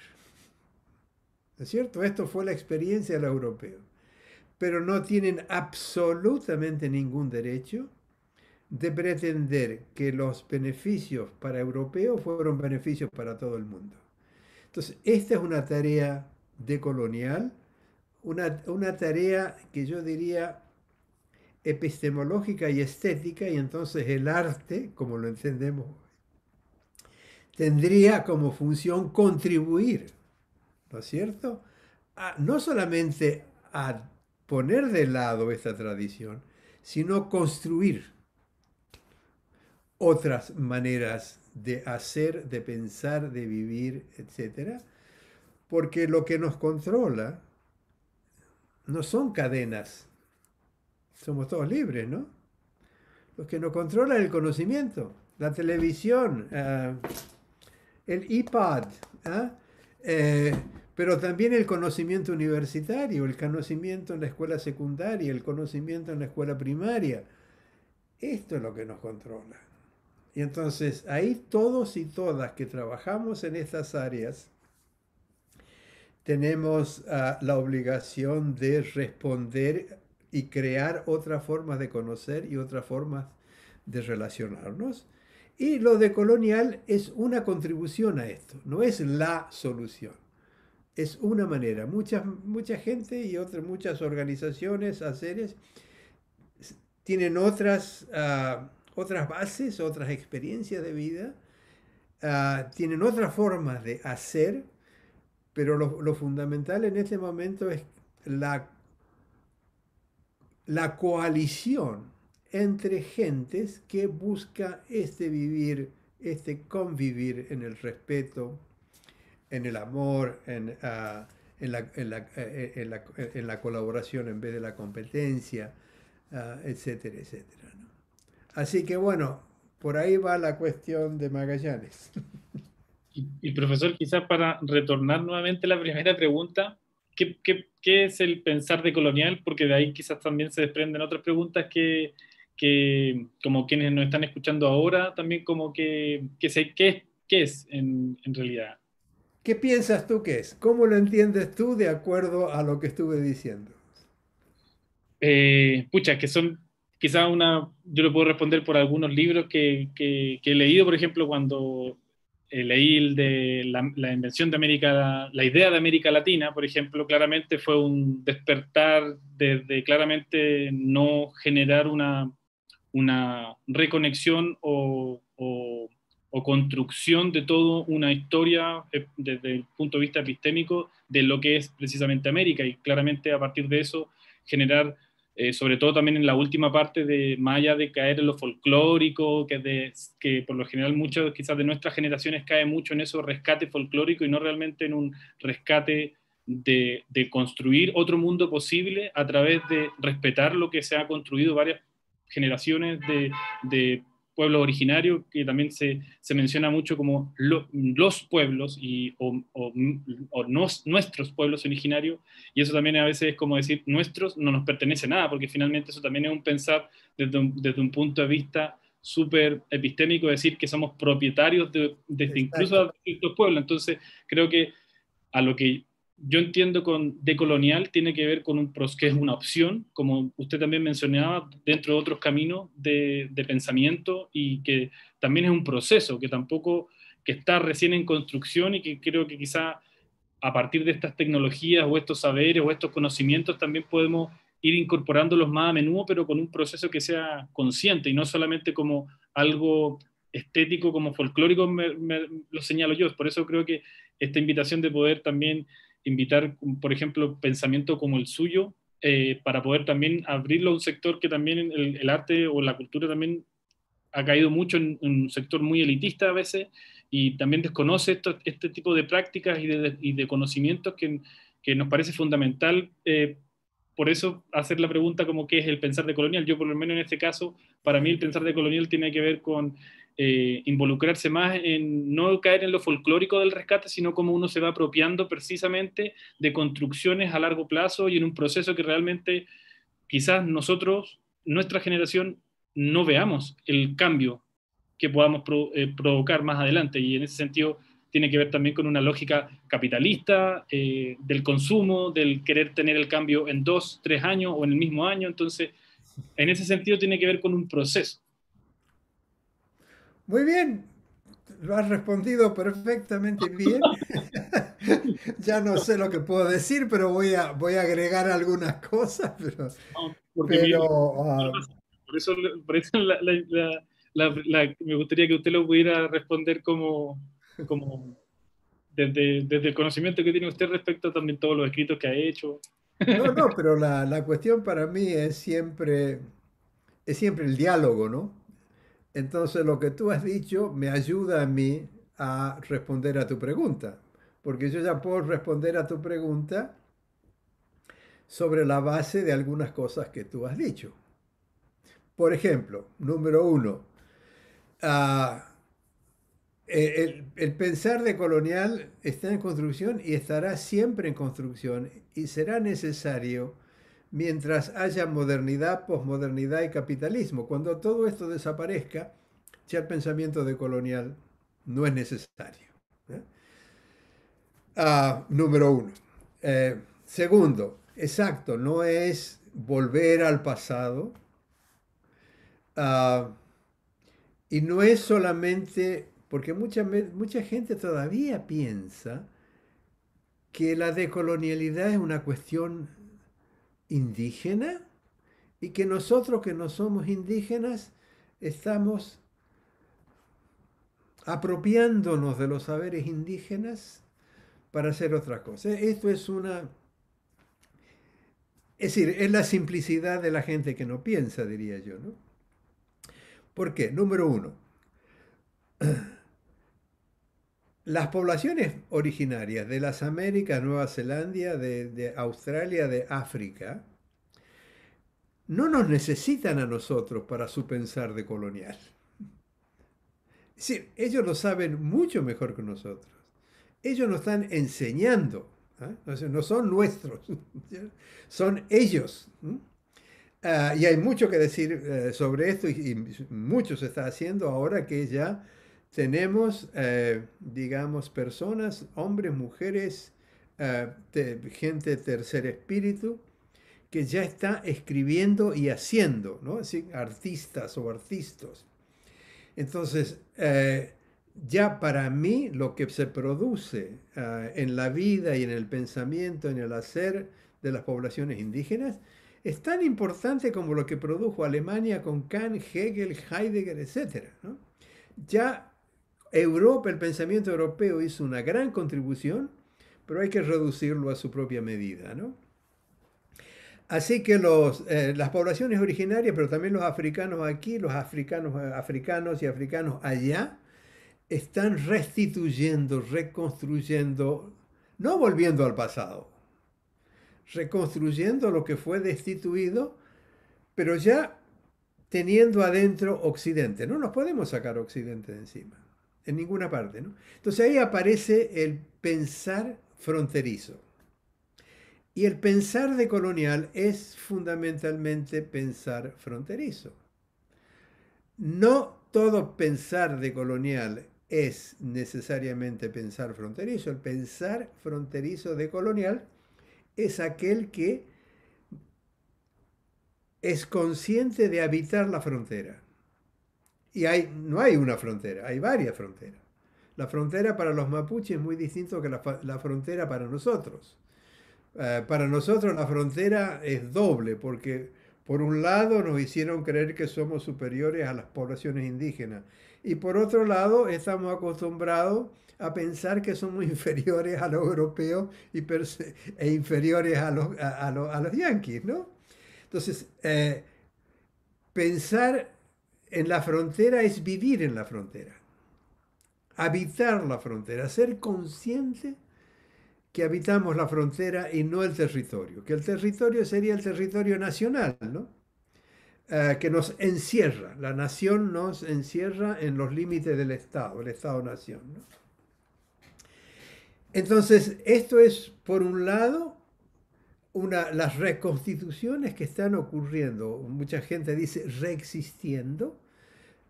es cierto? Esto fue la experiencia de los europeos. Pero no tienen absolutamente ningún derecho de pretender que los beneficios para europeos fueron beneficios para todo el mundo. Entonces, esta es una tarea decolonial, una, una tarea que yo diría epistemológica y estética, y entonces el arte, como lo entendemos tendría como función contribuir ¿no es cierto? no solamente a poner de lado esta tradición, sino construir otras maneras de hacer, de pensar, de vivir, etc. Porque lo que nos controla no son cadenas. Somos todos libres, ¿no? Lo que nos controla es el conocimiento, la televisión, eh, el iPad, ¿ah? ¿eh? eh pero también el conocimiento universitario, el conocimiento en la escuela secundaria, el conocimiento en la escuela primaria. Esto es lo que nos controla. Y entonces ahí todos y todas que trabajamos en estas áreas, tenemos ah, la obligación de responder y crear otras formas de conocer y otras formas de relacionarnos. Y lo de colonial es una contribución a esto, no es la solución es una manera. Mucha, mucha gente y otras muchas organizaciones, haceres, tienen otras, ah, otras bases, otras experiencias de vida, ah, tienen otras formas de hacer, pero lo, fundamental en este momento es la, la coalición entre gentes que busca este vivir, este convivir en el respeto en el amor, en, ah, en, la, en, la, eh, eh, eh, en, la, colaboración en vez de la competencia, ah, etcétera, etcétera. Así que bueno, por ahí va la cuestión de Magallanes. Y, profesor, quizás para retornar nuevamente a la primera pregunta, ¿qué, ¿qué, qué, es el pensar de colonial? Porque de ahí quizás también se desprenden otras preguntas que, que como quienes nos están escuchando ahora, también como que, que sé ¿qué, qué es en, en realidad ¿Qué piensas tú que es? ¿Cómo lo entiendes tú de acuerdo a lo que estuve diciendo? Eh, pucha, que son quizás una, yo lo puedo responder por algunos libros que, he leído, por ejemplo, cuando eh, leí el de la, invención de América, la idea de América Latina, por ejemplo, claramente fue un despertar desde de claramente no generar una, una reconexión o o construcción de toda una historia eh, desde el punto de vista epistémico de lo que es precisamente América y claramente a partir de eso generar, eh, sobre todo también en la última parte de Maya, de caer en lo folclórico, que, de, que por lo general muchas quizás de nuestras generaciones cae mucho en eso rescate folclórico y no realmente en un rescate de, construir otro mundo posible a través de respetar lo que se ha construido varias generaciones de, de Pueblo originario, que también se, menciona mucho como los pueblos y, o, nuestros pueblos originarios, y eso también a veces es como decir nuestros no nos pertenece nada, porque finalmente eso también es un pensar desde un, punto de vista súper epistémico, decir que somos propietarios de, incluso de estos pueblos, entonces creo que a lo que yo entiendo con decolonial tiene que ver con un que es una opción, como usted también mencionaba, dentro de otros caminos de, pensamiento y que también es un proceso que tampoco que está recién en construcción y que creo que quizá a partir de estas tecnologías o estos saberes o estos conocimientos también podemos ir incorporándolos más a menudo, pero con un proceso que sea consciente y no solamente como algo estético, como folclórico, lo señalo yo. Por eso creo que esta invitación de poder también invitar, por ejemplo, pensamiento como el suyo, eh, para poder también abrirlo a un sector que también el, arte o la cultura también ha caído mucho en, un sector muy elitista a veces y también desconoce este tipo de prácticas y de, conocimientos que, nos parece fundamental. Eh, por eso hacer la pregunta como qué es el pensar de colonial. Yo por lo menos en este caso, para mí el pensar de colonial tiene que ver con eh, involucrarse más en no caer en lo folclórico del rescate, sino como uno se va apropiando precisamente de construcciones a largo plazo y en un proceso que realmente quizás nosotros, nuestra generación, no veamos el cambio que podamos eh, provocar más adelante. Y en ese sentido tiene que ver también con una lógica capitalista, eh, del consumo, del querer tener el cambio en dos, tres años o en el mismo año. Entonces, en ese sentido tiene que ver con un proceso. Muy bien, lo has respondido perfectamente bien. ya no sé lo que puedo decir, pero voy a, voy a agregar algunas cosas. Ah. por eso, me gustaría que usted lo pudiera responder como, como desde, desde, el conocimiento que tiene usted respecto a también todos los escritos que ha hecho. No, no, pero la, cuestión para mí es siempre, es siempre el diálogo, ¿no? Entonces lo que tú has dicho me ayuda a mí a responder a tu pregunta, porque yo ya puedo responder a tu pregunta sobre la base de algunas cosas que tú has dicho. Por ejemplo, número uno, ah, el, el, pensar de colonial está en construcción y estará siempre en construcción y será necesario mientras haya modernidad, posmodernidad y capitalismo. Cuando todo esto desaparezca, ya el pensamiento decolonial no es necesario. ¿eh? Ah, número uno. Eh, segundo, exacto, no es volver al pasado. Ah, y no es solamente, porque mucha, mucha gente todavía piensa que la decolonialidad es una cuestión indígena y que nosotros que no somos indígenas estamos apropiándonos de los saberes indígenas para hacer otra cosa. E, esto es una... Es decir, es la simplicidad de la gente que no piensa, diría yo, ¿no? ¿Por qué? Número uno. las poblaciones originarias de las Américas, Nueva Zelanda, de, Australia, de África, no nos necesitan a nosotros para su pensar de colonial. Es decir, ellos lo saben mucho mejor que nosotros. Ellos nos están enseñando. ¿ah? no son nuestros, son ellos. Ah, y hay mucho que decir eh, sobre esto y, y mucho se está haciendo ahora que ya tenemos, eh, digamos, personas, hombres, mujeres, eh, gente de tercer espíritu, que ya está escribiendo y haciendo, Así, artistas o artistas. Entonces, eh, ya para mí lo que se produce en la vida y en el pensamiento, en el hacer de las poblaciones indígenas, es tan importante como lo que produjo Alemania con Kant, Hegel, Heidegger, etc. Ya Europa, el pensamiento europeo hizo una gran contribución, pero hay que reducirlo a su propia medida, ¿no? Así que los, eh, las poblaciones originarias, pero también los africanos aquí, los africanos, eh, africanos y africanos allá, están restituyendo, reconstruyendo, no volviendo al pasado, reconstruyendo lo que fue destituido, pero ya teniendo adentro Occidente. No nos podemos sacar Occidente de encima en ninguna parte. Entonces ahí aparece el pensar fronterizo. Y el pensar decolonial es fundamentalmente pensar fronterizo. No todo pensar decolonial es necesariamente pensar fronterizo. El pensar fronterizo decolonial es aquel que es consciente de habitar la frontera y hay, no hay una frontera, hay varias fronteras. La frontera para los mapuches es muy distinta que la, frontera para nosotros. Eh, para nosotros la frontera es doble, porque por un lado nos hicieron creer que somos superiores a las poblaciones indígenas y por otro lado estamos acostumbrados a pensar que somos inferiores a los europeos y e inferiores a los, a, los, yanquis, ¿no? Entonces, eh, pensar en la frontera es vivir en la frontera, habitar la frontera, ser consciente que habitamos la frontera y no el territorio, que el territorio sería el territorio nacional, ¿no? Eh, que nos encierra, la nación nos encierra en los límites del Estado, el Estado-nación. Entonces, esto es, por un lado, una, las reconstituciones que están ocurriendo, mucha gente dice reexistiendo,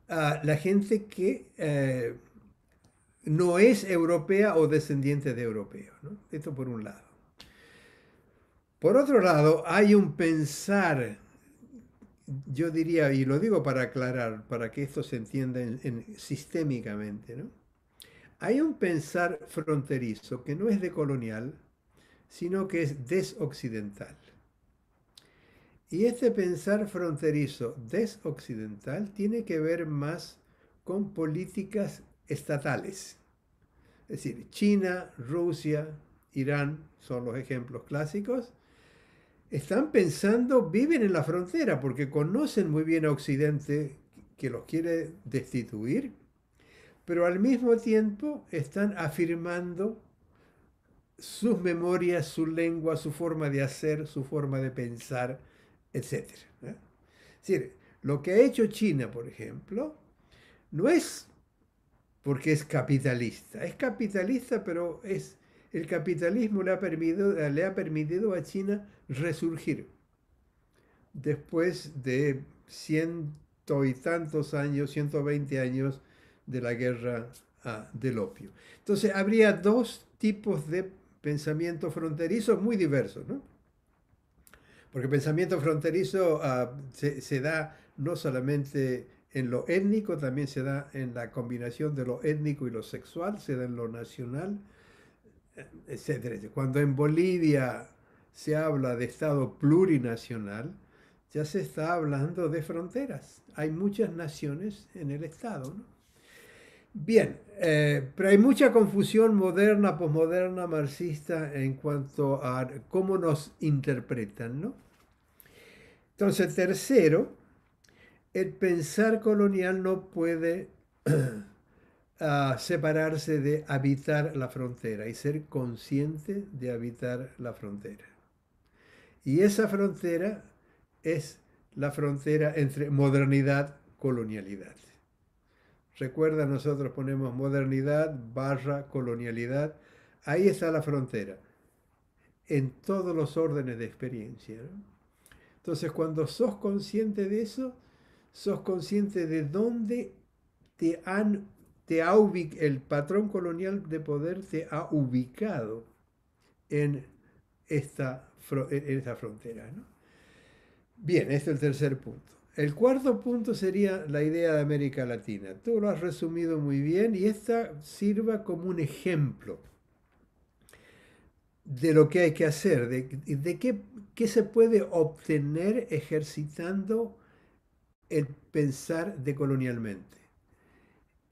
a ah, la gente que eh, no es europea o descendiente de europeo. Esto por un lado. Por otro lado, hay un pensar, yo diría, y lo digo para aclarar, para que esto se entienda sistémicamente, hay un pensar fronterizo que no es de colonial, sino que es desoccidental. Y este pensar fronterizo desoccidental tiene que ver más con políticas estatales. Es decir, China, Rusia, Irán son los ejemplos clásicos. Están pensando, viven en la frontera porque conocen muy bien a Occidente que los quiere destituir, pero al mismo tiempo están afirmando sus memorias, su lengua, su forma de hacer, su forma de pensar, etc. lo que ha hecho China, por ejemplo, no es porque es capitalista. Es capitalista, pero es, el capitalismo le ha, permitido, le ha permitido a China resurgir después de ciento y tantos años, 120 años de la guerra ah, del opio. Entonces, habría dos tipos de fronterizo es muy diverso, ¿no? Porque pensamiento fronterizo ah, se, se, da no solamente en lo étnico, también se da en la combinación de lo étnico y lo sexual, se da en lo nacional, etc. Cuando en Bolivia se habla de Estado plurinacional, ya se está hablando de fronteras. Hay muchas naciones en el Estado, ¿no? Bien, eh, pero hay mucha confusión moderna, posmoderna, marxista en cuanto a cómo nos interpretan, ¿no? Entonces, tercero, el pensar colonial no puede ah, separarse de habitar la frontera y ser consciente de habitar la frontera. Y esa frontera es la frontera entre modernidad colonialidad. Recuerda, nosotros ponemos modernidad barra colonialidad. Ahí está la frontera, en todos los órdenes de experiencia. Entonces, cuando sos consciente de eso, sos consciente de dónde te han, te el patrón colonial de poder te ha ubicado en esta, esta frontera. Bien, este es el tercer punto. El cuarto punto sería la idea de América Latina. Tú lo has resumido muy bien y esta sirva como un ejemplo de lo que hay que hacer, de, qué, se puede obtener ejercitando el pensar decolonialmente.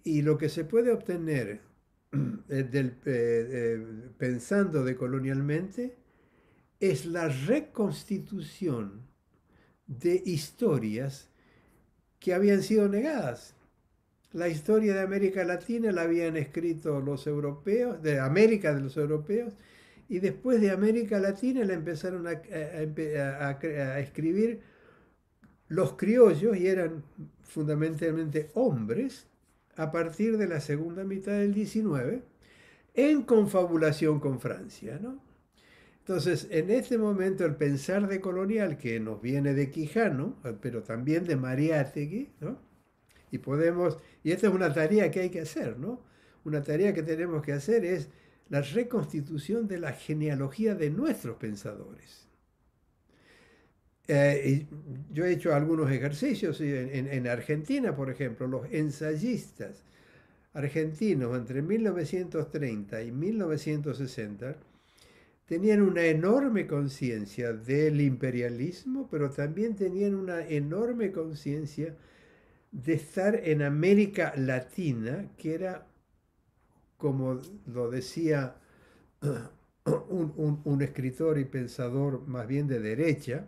Y lo que se puede obtener eh, del, eh, eh, pensando decolonialmente es la reconstitución de historias que habían sido negadas. La historia de América Latina la habían escrito los europeos, de América de los europeos, y después de América Latina la empezaron a, escribir los criollos, y eran fundamentalmente hombres, a partir de la segunda mitad del 19, en confabulación con Francia, ¿no? Entonces, en este momento, el pensar de colonial que nos viene de Quijano, eh, pero también de Mariátegui, Y podemos, y esta es una tarea que hay que hacer, ¿no? Una tarea que tenemos que hacer es la reconstitución de la genealogía de nuestros pensadores. Eh, yo he hecho algunos ejercicios en Argentina, por ejemplo, los ensayistas argentinos entre 1930 y 1960 tenían una enorme conciencia del imperialismo, pero también tenían una enorme conciencia de estar en América Latina, que era, como lo decía un, escritor y pensador más bien de derecha,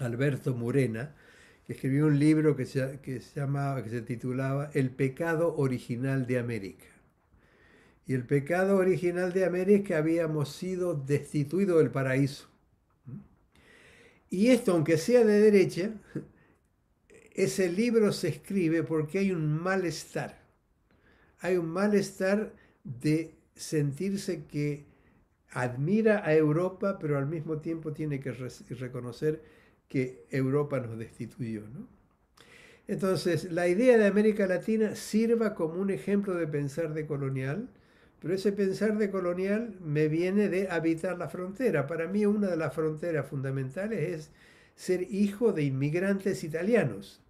Alberto Murena, que escribió un libro que que se, que se titulaba El pecado original de América. Y el pecado original de América es que habíamos sido destituidos del paraíso. Y esto, aunque sea de derecha, ese libro se escribe porque hay un malestar. Hay un malestar de sentirse que admira a Europa, pero al mismo tiempo tiene que reconocer que Europa nos destituyó. Entonces, la idea de América Latina sirva como un ejemplo de pensar de colonial pero ese pensar de colonial me viene de habitar la frontera. Para mí una de las fronteras fundamentales es ser hijo de inmigrantes italianos.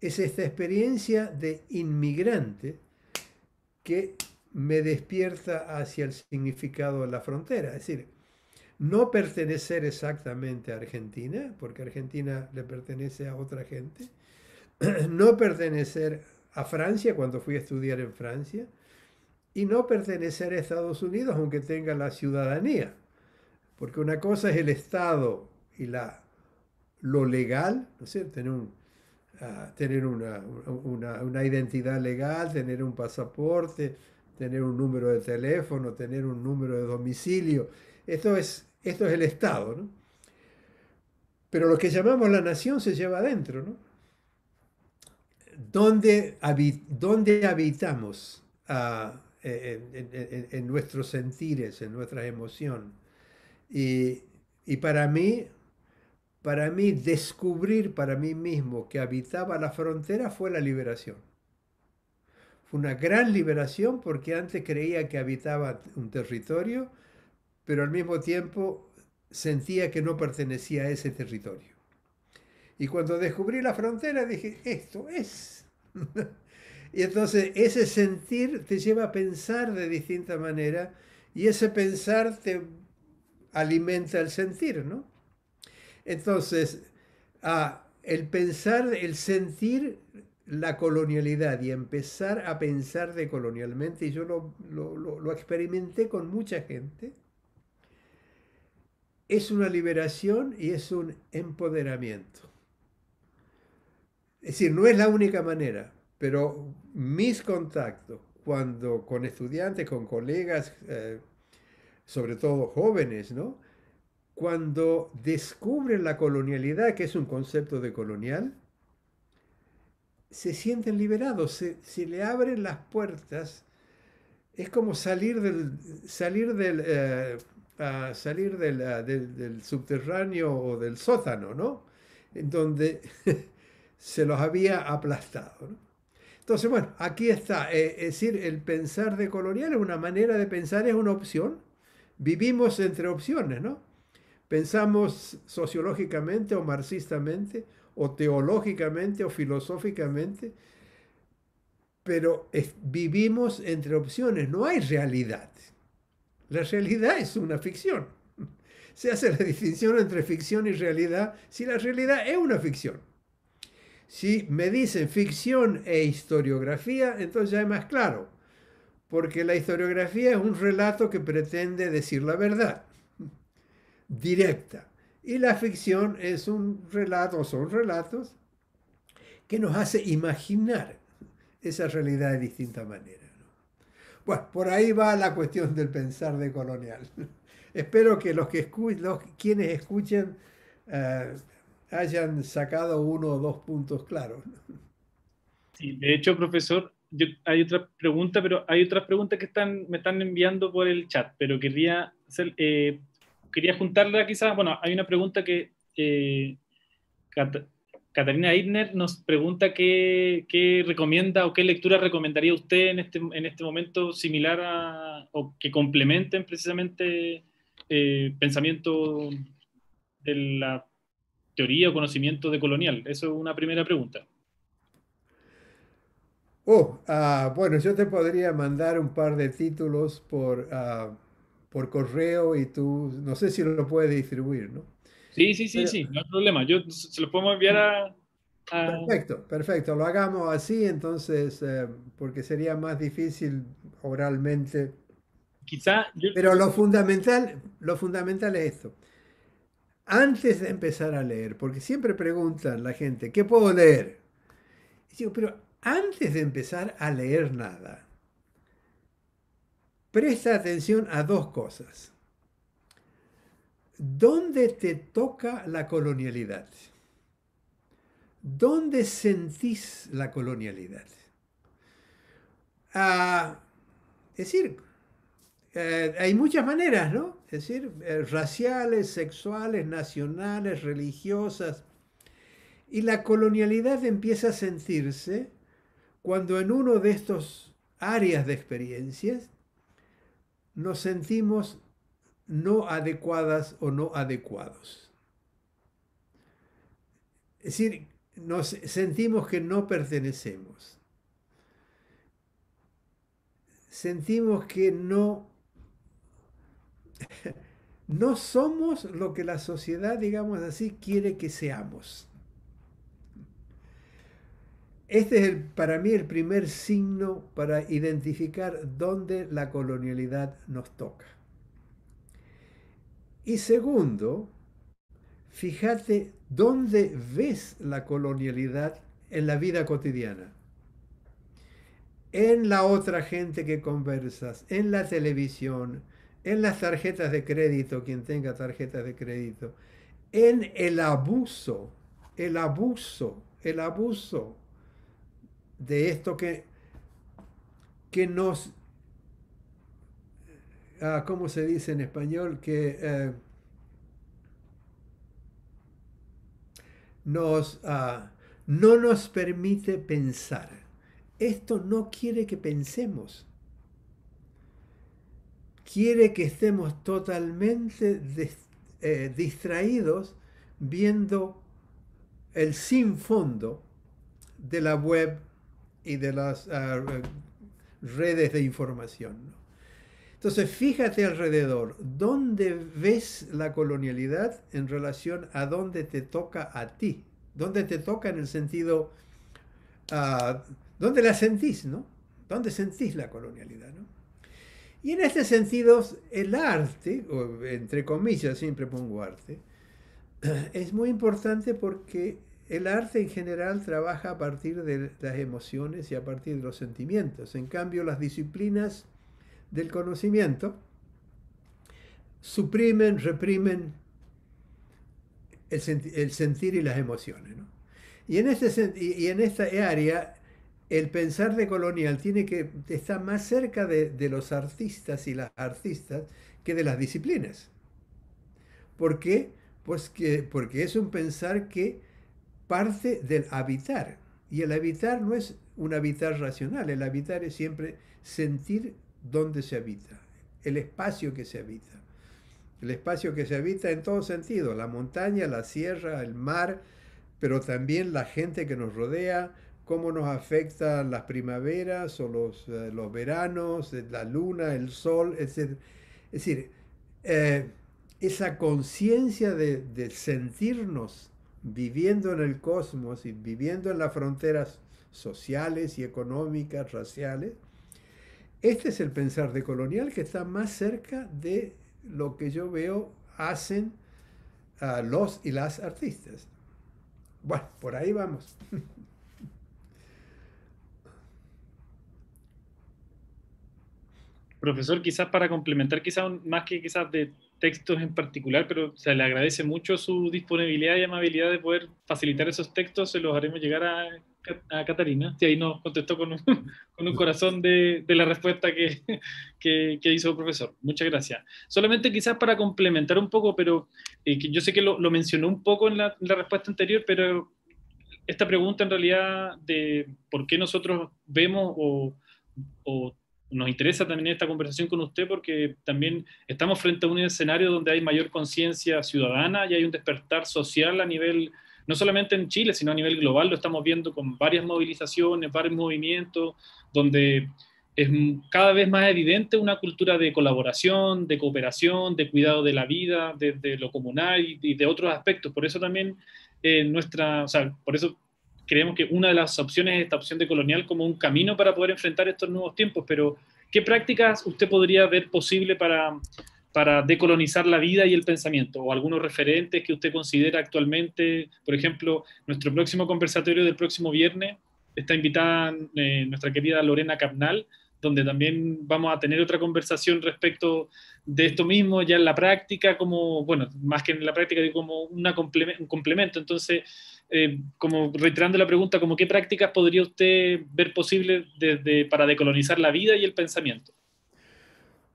Es esta experiencia de inmigrante que me despierta hacia el significado de la frontera. Es decir, no pertenecer exactamente a Argentina, porque Argentina le pertenece a otra gente, no pertenecer a Francia cuando fui a estudiar en Francia, y no pertenecer a Estados Unidos aunque tenga la ciudadanía. Porque una cosa es el Estado y la, lo legal, ¿no Tener, un, ah, tener una, identidad legal, tener un pasaporte, tener un número de teléfono, tener un número de domicilio. Esto es, esto es el Estado, ¿no? Pero lo que llamamos la nación se lleva adentro, ¿no? ¿Dónde, dónde habitamos? Ah, en, nuestros sentires, en nuestra emoción. Y, y para mí, para mí descubrir para mí mismo que habitaba la frontera fue la liberación. Fue una gran liberación porque antes creía que habitaba un territorio, pero al mismo tiempo sentía que no pertenecía a ese territorio. Y cuando descubrí la frontera dije, esto es. Y entonces ese sentir te lleva a pensar de distinta manera y ese pensar te alimenta el sentir, ¿no? Entonces, el pensar, el sentir la colonialidad y empezar a pensar de colonialmente, y yo lo, lo experimenté con mucha gente, es una liberación y es un empoderamiento. Es decir, no es la única manera, pero mis contactos, cuando con estudiantes, con colegas, eh, sobre todo jóvenes, ¿no? Cuando descubren la colonialidad, que es un concepto de colonial, se sienten liberados, se, le abren las puertas. Es como salir del, salir del, eh, del subterráneo o del sótano, ¿no? En donde se los había aplastado. Entonces, bueno, aquí está. Eh, es decir, el pensar de colonial es una manera de pensar, es una opción. Vivimos entre opciones, ¿no? Pensamos sociológicamente o marxistamente, o teológicamente o filosóficamente, pero vivimos entre opciones, no hay realidad. La realidad es una ficción. Se hace la distinción entre ficción y realidad si la realidad es una ficción. Si me dicen ficción e historiografía, entonces ya es más claro, porque la historiografía es un relato que pretende decir la verdad directa. Y la ficción es un relato, son relatos que nos hace imaginar esa realidad de distinta manera. Bueno, por ahí va la cuestión del pensar decolonial. Espero que los que quienes escuchen eh, hayan sacado uno o dos puntos claros. Sí, de hecho, profesor, hay otra pregunta, pero hay otras preguntas que están, me están enviando por el chat, pero quería, eh, quería juntarla quizás. Bueno, hay una pregunta que eh, Catalina Eitner nos pregunta qué, recomienda o qué lectura recomendaría usted en este, este momento similar o que complementen precisamente eh, pensamiento de la teoría o conocimiento de colonial? Eso es una primera pregunta. Oh, ah, bueno, yo te podría mandar un par de títulos por, ah, por correo y tú, no sé si lo puedes distribuir, ¿no? Sí, sí, sí, sí, no hay problema. Yo se lo podemos enviar a, Perfecto, perfecto. Lo hagamos así entonces, eh, porque sería más difícil oralmente. Quizá... Pero lo fundamental, lo fundamental es esto antes de empezar a leer, porque siempre preguntan la gente, ¿qué puedo leer? Y digo, pero antes de empezar a leer nada, presta atención a dos cosas. ¿Dónde te toca la colonialidad? ¿Dónde sentís la colonialidad? es decir, eh, hay muchas maneras, ¿no? Es decir, eh, raciales, sexuales, nacionales, religiosas. Y la colonialidad empieza a sentirse cuando en uno de estos áreas de experiencias nos sentimos no adecuadas o no adecuados. Es decir, nos sentimos que no pertenecemos. Sentimos que no no somos lo que la sociedad, digamos así, quiere que seamos. Este es para mí el primer signo para identificar dónde la colonialidad nos toca. Y segundo, fíjate dónde ves la colonialidad en la vida cotidiana. En la otra gente que conversas, en la televisión, en las tarjetas de crédito, quien tenga tarjetas de crédito, en el abuso, el abuso, el abuso de esto que, que nos, ah, ¿cómo se dice en español? Que eh, nos, ah, no nos permite pensar. Esto no quiere que pensemos quiere que estemos totalmente eh, distraídos viendo el sin fondo de la web y de las ah, eh, redes de información. Entonces, fíjate alrededor, ¿dónde ves la colonialidad en relación a dónde te toca a ti? ¿Dónde te toca en el sentido, ah, dónde la sentís, no? ¿Dónde sentís la colonialidad, no? Y en este sentido, el arte, entre comillas siempre pongo arte, es muy importante porque el arte en general trabaja a partir de las emociones y a partir de los sentimientos. En cambio, las disciplinas del conocimiento suprimen, reprimen el, sentir y las emociones. Y, en este, y en esta área el pensar de colonial tiene que está más cerca de, los artistas y las artistas que de las disciplinas. ¿Por qué? Pues porque es un pensar que parte del habitar. Y el habitar no es un habitar racional, el habitar es siempre sentir dónde se habita, el espacio que se habita. El espacio que se habita en todo sentido, la montaña, la sierra, el mar, pero también la gente que nos rodea, cómo nos afectan las primaveras o los, eh, los veranos, eh, la luna, el sol, etc. Es decir, eh, esa conciencia de, sentirnos viviendo en el cosmos y viviendo en las fronteras sociales y económicas, raciales, este es el pensar decolonial que está más cerca de lo que yo veo hacen ah, los y las artistas. Bueno, por ahí vamos. profesor, quizás para complementar, quizás más que quizás de textos en particular, pero se le agradece mucho su disponibilidad y amabilidad de poder facilitar esos textos, se los haremos llegar a, Catarina, Catalina, y ahí nos contestó con un, corazón de, la respuesta que, que, hizo el profesor. Muchas gracias. Solamente quizás para complementar un poco, pero eh, yo sé que lo, mencionó un poco en la, respuesta anterior, pero esta pregunta en realidad de por qué nosotros vemos o, o nos interesa también esta conversación con usted porque también estamos frente a un escenario donde hay mayor conciencia ciudadana y hay un despertar social a nivel, no solamente en Chile, sino a nivel global. Lo estamos viendo con varias movilizaciones, varios movimientos, donde es cada vez más evidente una cultura de colaboración, de cooperación, de cuidado de la vida, de lo comunal y de otros aspectos. Por eso también eh, nuestra, o sea, por eso creemos que una de las opciones es esta opción de colonial como un camino para poder enfrentar estos nuevos tiempos, pero ¿qué prácticas usted podría ver posible para, para decolonizar la vida y el pensamiento? ¿O algunos referentes que usted considera actualmente? Por ejemplo, nuestro próximo conversatorio del próximo viernes está invitada eh, nuestra querida Lorena Capnal, donde también vamos a tener otra conversación respecto de esto mismo, ya en la práctica, como, bueno, más que en la práctica, como una un complemento. Entonces, eh, como reiterando la pregunta, como qué prácticas podría usted ver posible desde, para decolonizar la vida y el pensamiento?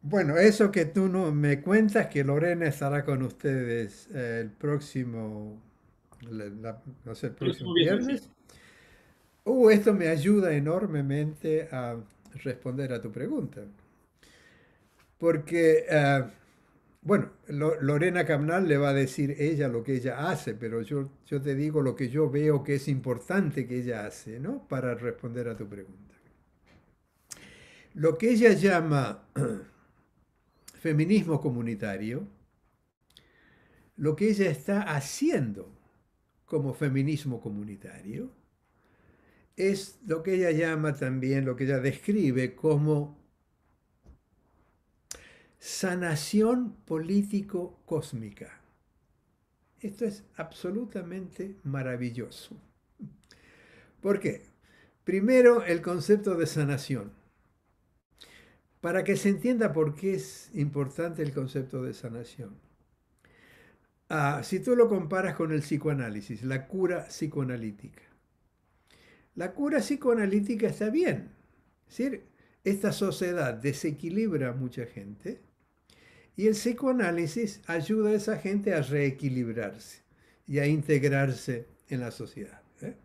Bueno, eso que tú no me cuentas, que Lorena estará con ustedes eh, el próximo, no sé, el próximo viernes. Uh, esto me ayuda enormemente a responder a tu pregunta. Porque, eh, bueno, Lorena Camnal le va a decir ella lo que ella hace, pero yo, yo te digo lo que yo veo que es importante que ella hace, ¿no? Para responder a tu pregunta. Lo que ella llama feminismo comunitario, lo que ella está haciendo como feminismo comunitario, es lo que ella llama también, lo que ella describe como sanación político-cósmica. Esto es absolutamente maravilloso. ¿Por qué? Primero, el concepto de sanación. Para que se entienda por qué es importante el concepto de sanación. Ah, si tú lo comparas con el psicoanálisis, la cura psicoanalítica. La cura psicoanalítica está bien. Es decir, esta sociedad desequilibra a mucha gente y el psicoanálisis ayuda a esa gente a reequilibrarse y a integrarse en la sociedad. ¿eh?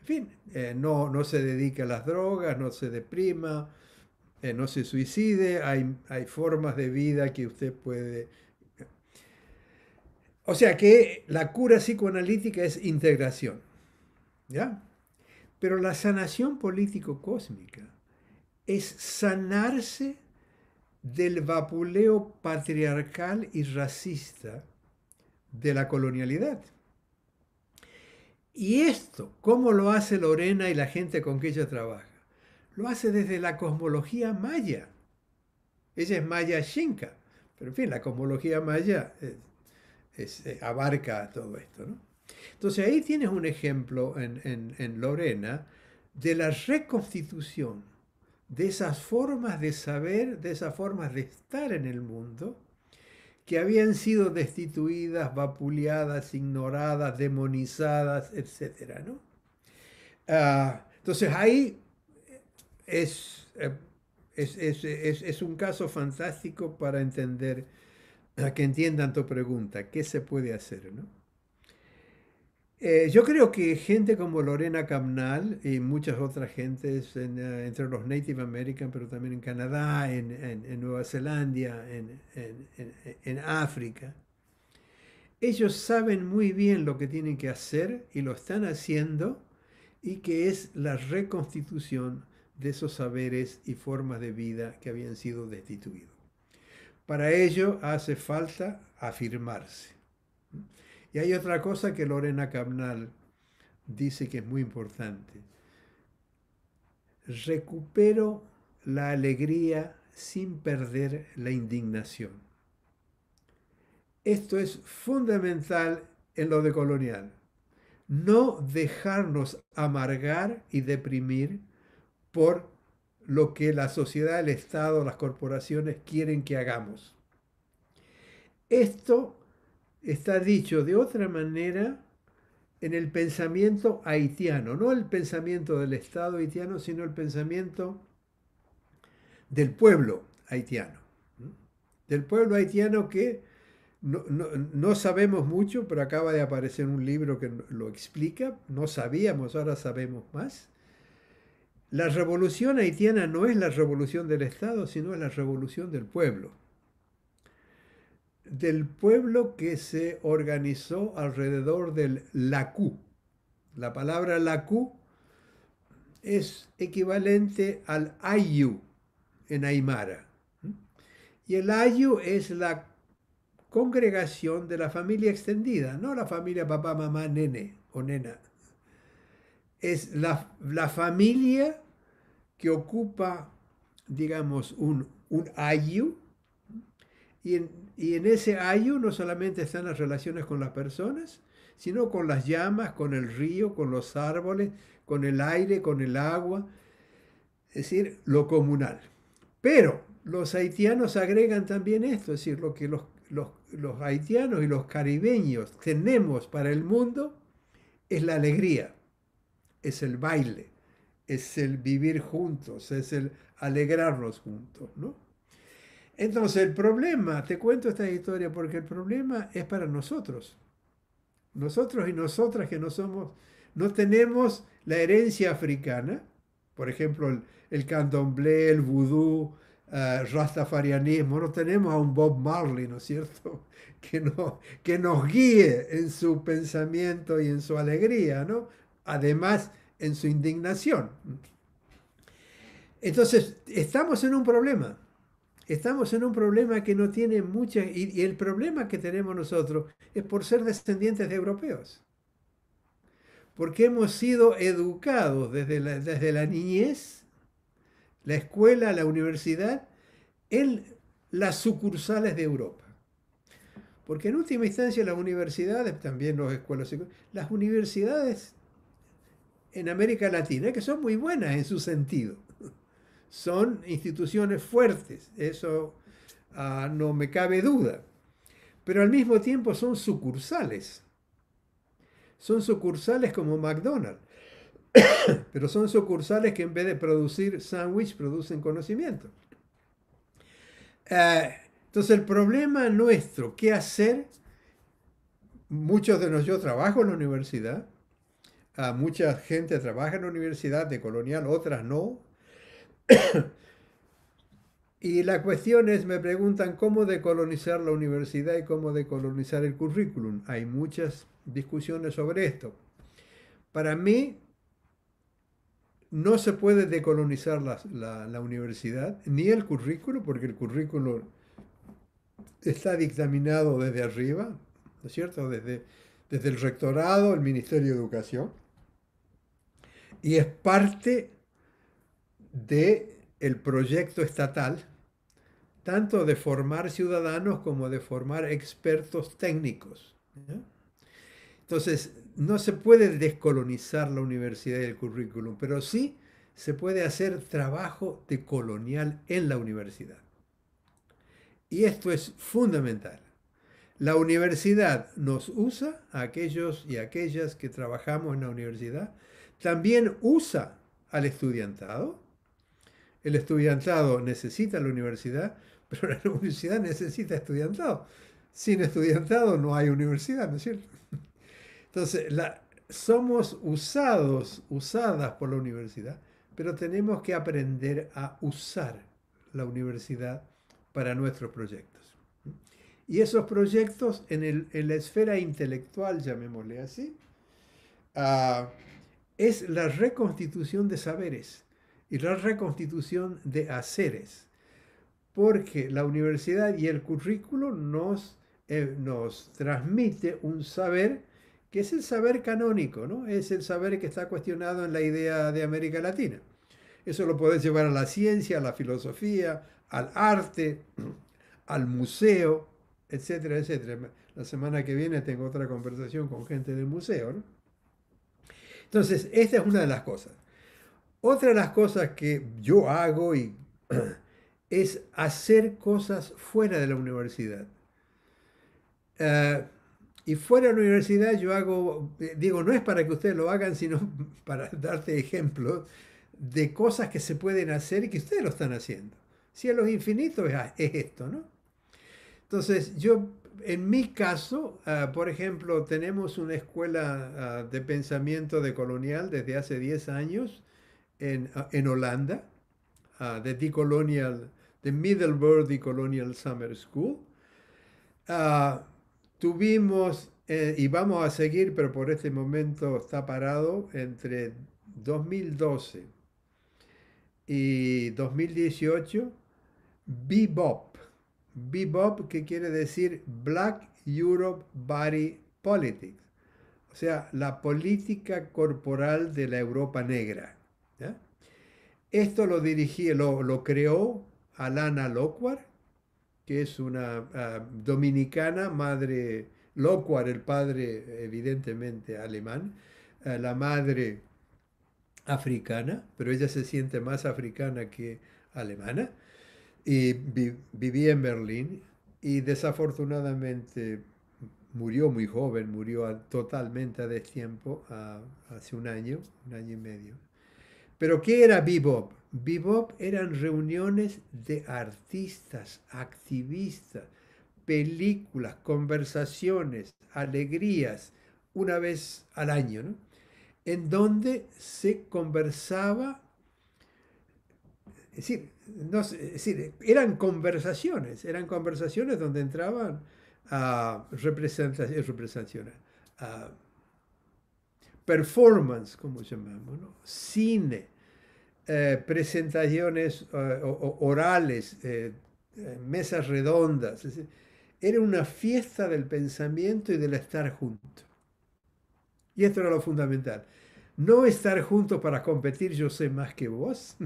En fin, eh, no, no se dedica a las drogas, no se deprima, eh, no se suicide, hay, hay formas de vida que usted puede... O sea que la cura psicoanalítica es integración. ¿Ya? Pero la sanación político-cósmica es sanarse del vapuleo patriarcal y racista de la colonialidad. Y esto, ¿cómo lo hace Lorena y la gente con que ella trabaja? Lo hace desde la cosmología maya. Ella es maya xinca, pero en fin, la cosmología maya eh, eh, abarca todo esto. ¿no? Entonces ahí tienes un ejemplo en, Lorena de la reconstitución de esas formas de saber, de esas formas de estar en el mundo, que habían sido destituidas, vapuleadas, ignoradas, demonizadas, etc. ¿no? Ah, entonces ahí eh, es, un caso fantástico para entender, que entiendan tu pregunta, ¿qué se puede hacer? ¿no? Eh, yo creo que gente como Lorena Camnal y muchas otras gentes eh, entre los Native American, pero también en Canadá, en, en Nueva Zelanda, en, África, ellos saben muy bien lo que tienen que hacer y lo están haciendo y que es la reconstitución de esos saberes y formas de vida que habían sido destituidos. Para ello hace falta afirmarse. Y hay otra cosa que Lorena Cabnal dice que es muy importante. Recupero la alegría sin perder la indignación. Esto es fundamental en lo de colonial. No dejarnos amargar y deprimir por lo que la sociedad, el Estado, las corporaciones quieren que hagamos. Esto está dicho de otra manera en el pensamiento haitiano, no el pensamiento del Estado haitiano, sino el pensamiento del pueblo haitiano. Del pueblo haitiano que no, sabemos mucho, pero acaba de aparecer un libro que lo explica, no sabíamos, ahora sabemos más. La revolución haitiana no es la revolución del Estado, sino es la revolución del pueblo del pueblo que se organizó alrededor del lacu. La palabra lacú es equivalente al ayu en Aymara. Y el ayu es la congregación de la familia extendida, no la familia papá, mamá, nene o nena. Es la, familia que ocupa, digamos, un, un ayu y en, ese ayu no solamente están las relaciones con las personas, sino con las llamas, con el río, con los árboles, con el aire, con el agua, es decir, lo comunal. Pero los haitianos agregan también esto, es decir, lo que los, los haitianos y los caribeños tenemos para el mundo es la alegría, es el baile, es el vivir juntos, es el alegrarnos juntos, ¿no? Entonces el problema, te cuento esta historia porque el problema es para nosotros. Nosotros y nosotras que no somos, no tenemos la herencia africana, por ejemplo, el, el candomblé, el vudú, eh, rastafarianismo, no tenemos a un Bob Marley, ¿no es cierto?, que, no, que nos guíe en su pensamiento y en su alegría, ¿no? Además, en su indignación. Entonces, estamos en un problema. Estamos en un problema que no tiene mucha... Y, el problema que tenemos nosotros es por ser descendientes de europeos. Porque hemos sido educados desde la, desde la niñez, la escuela, la universidad, en las sucursales de Europa. Porque en última instancia las universidades, también las escuelas, las universidades en América Latina, que son muy buenas en su sentido, son instituciones fuertes, eso ah, no me cabe duda. Pero al mismo tiempo son sucursales. Son sucursales como McDonald's. Pero son sucursales que en vez de producir sándwich, producen conocimiento. Eh, entonces el problema nuestro, ¿qué hacer? Muchos de nosotros, yo trabajo en la universidad, a ah, mucha gente trabaja en la universidad de colonial, otras no, y la cuestión es, me preguntan cómo decolonizar la universidad y cómo decolonizar el currículum. Hay muchas discusiones sobre esto. Para mí, no se puede decolonizar la, universidad, ni el currículum, porque el currículum está dictaminado desde arriba, ¿no es cierto? Desde, desde el rectorado, el Ministerio de Educación, y es parte de el proyecto estatal, tanto de formar ciudadanos como de formar expertos técnicos. Entonces, no se puede descolonizar la universidad y el currículum, pero sí se puede hacer trabajo de colonial en la universidad. Y esto es fundamental. La universidad nos usa, a aquellos y aquellas que trabajamos en la universidad, también usa al estudiantado, el estudiantado necesita la universidad, pero la universidad necesita estudiantado. Sin estudiantado no hay universidad, ¿no es cierto? Entonces, somos usados, usadas por la universidad, pero tenemos que aprender a usar la universidad para nuestros proyectos. Y esos proyectos en, la esfera intelectual, llamémosle así, ah, es la reconstitución de saberes y la reconstitución de haceres, porque la universidad y el currículo nos, eh, nos transmite un saber que es el saber canónico, ¿no? es el saber que está cuestionado en la idea de América Latina. Eso lo podés llevar a la ciencia, a la filosofía, al arte, al museo, etcétera, etcétera. La semana que viene tengo otra conversación con gente del museo. Entonces, esta es una de las cosas. Otra de las cosas que yo hago es hacer cosas fuera de la universidad. Eh, y fuera de la universidad yo hago, eh, digo, no es para que ustedes lo hagan, sino para darte ejemplos de cosas que se pueden hacer y que ustedes lo están haciendo. Cielos infinitos es, esto, ¿no? Entonces, yo, en mi caso, eh, por ejemplo, tenemos una escuela de pensamiento decolonial desde hace 10 años Ah, en, Holanda, ah, de The Colonial, de Middleburg Colonial Summer School. Ah, tuvimos, eh, y vamos a seguir, pero por este momento está parado, entre 2012 y 2018, Bebop. Bebop, que quiere decir Black Europe Body Politics, o sea, la política corporal de la Europa negra. Esto lo dirigí, lo, creó Alana Lockward, que es una ah, dominicana, madre Locuar, el padre evidentemente alemán, ah, la madre africana, pero ella se siente más africana que alemana, y vivía en Berlín y desafortunadamente murió muy joven, murió totalmente a destiempo, hace un año, un año y medio. Pero ¿qué era bebop? Bebop eran reuniones de artistas, activistas, películas, conversaciones, alegrías, una vez al año, ¿no? en donde se conversaba, es decir, no, es eran conversaciones, eran conversaciones donde entraban a representaciones, performance, como llamamos, cine, eh, presentaciones eh, orales, eh, mesas redondas. era una fiesta del pensamiento y del estar junto. Y esto era lo fundamental. No estar junto para competir yo sé más que vos,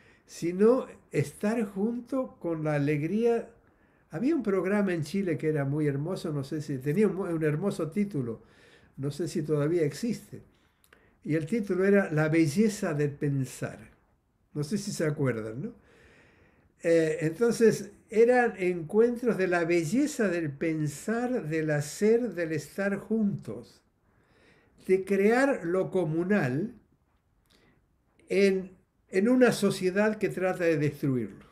sino estar junto con la alegría. Había un programa en Chile que era muy hermoso, no sé si tenía un hermoso título no sé si todavía existe. Y el título era La belleza del pensar. No sé si se acuerdan, ¿no? Eh, entonces, eran encuentros de la belleza del pensar, del hacer, del estar juntos, de crear lo comunal en, una sociedad que trata de destruirlo.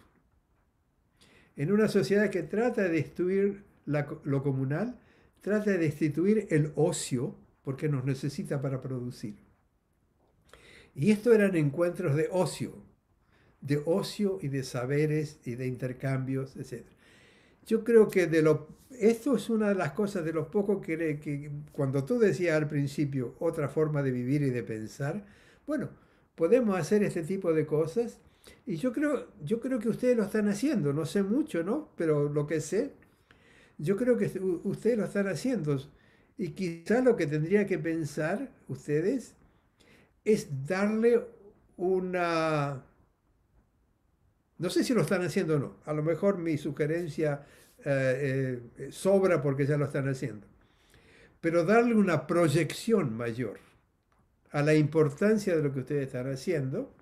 En una sociedad que trata de destruir lo comunal, trata de destituir el ocio porque nos necesita para producir. Y esto eran encuentros de ocio, de ocio y de saberes y de intercambios, etc. Yo creo que de lo, esto es una de las cosas de los pocos que, que cuando tú decías al principio otra forma de vivir y de pensar, bueno, podemos hacer este tipo de cosas y yo creo, yo creo que ustedes lo están haciendo, no sé mucho, ¿no? Pero lo que sé yo creo que ustedes lo están haciendo y quizá lo que tendría que pensar ustedes es darle una... No sé si lo están haciendo o no. A lo mejor mi sugerencia eh, eh, sobra porque ya lo están haciendo. Pero darle una proyección mayor a la importancia de lo que ustedes están haciendo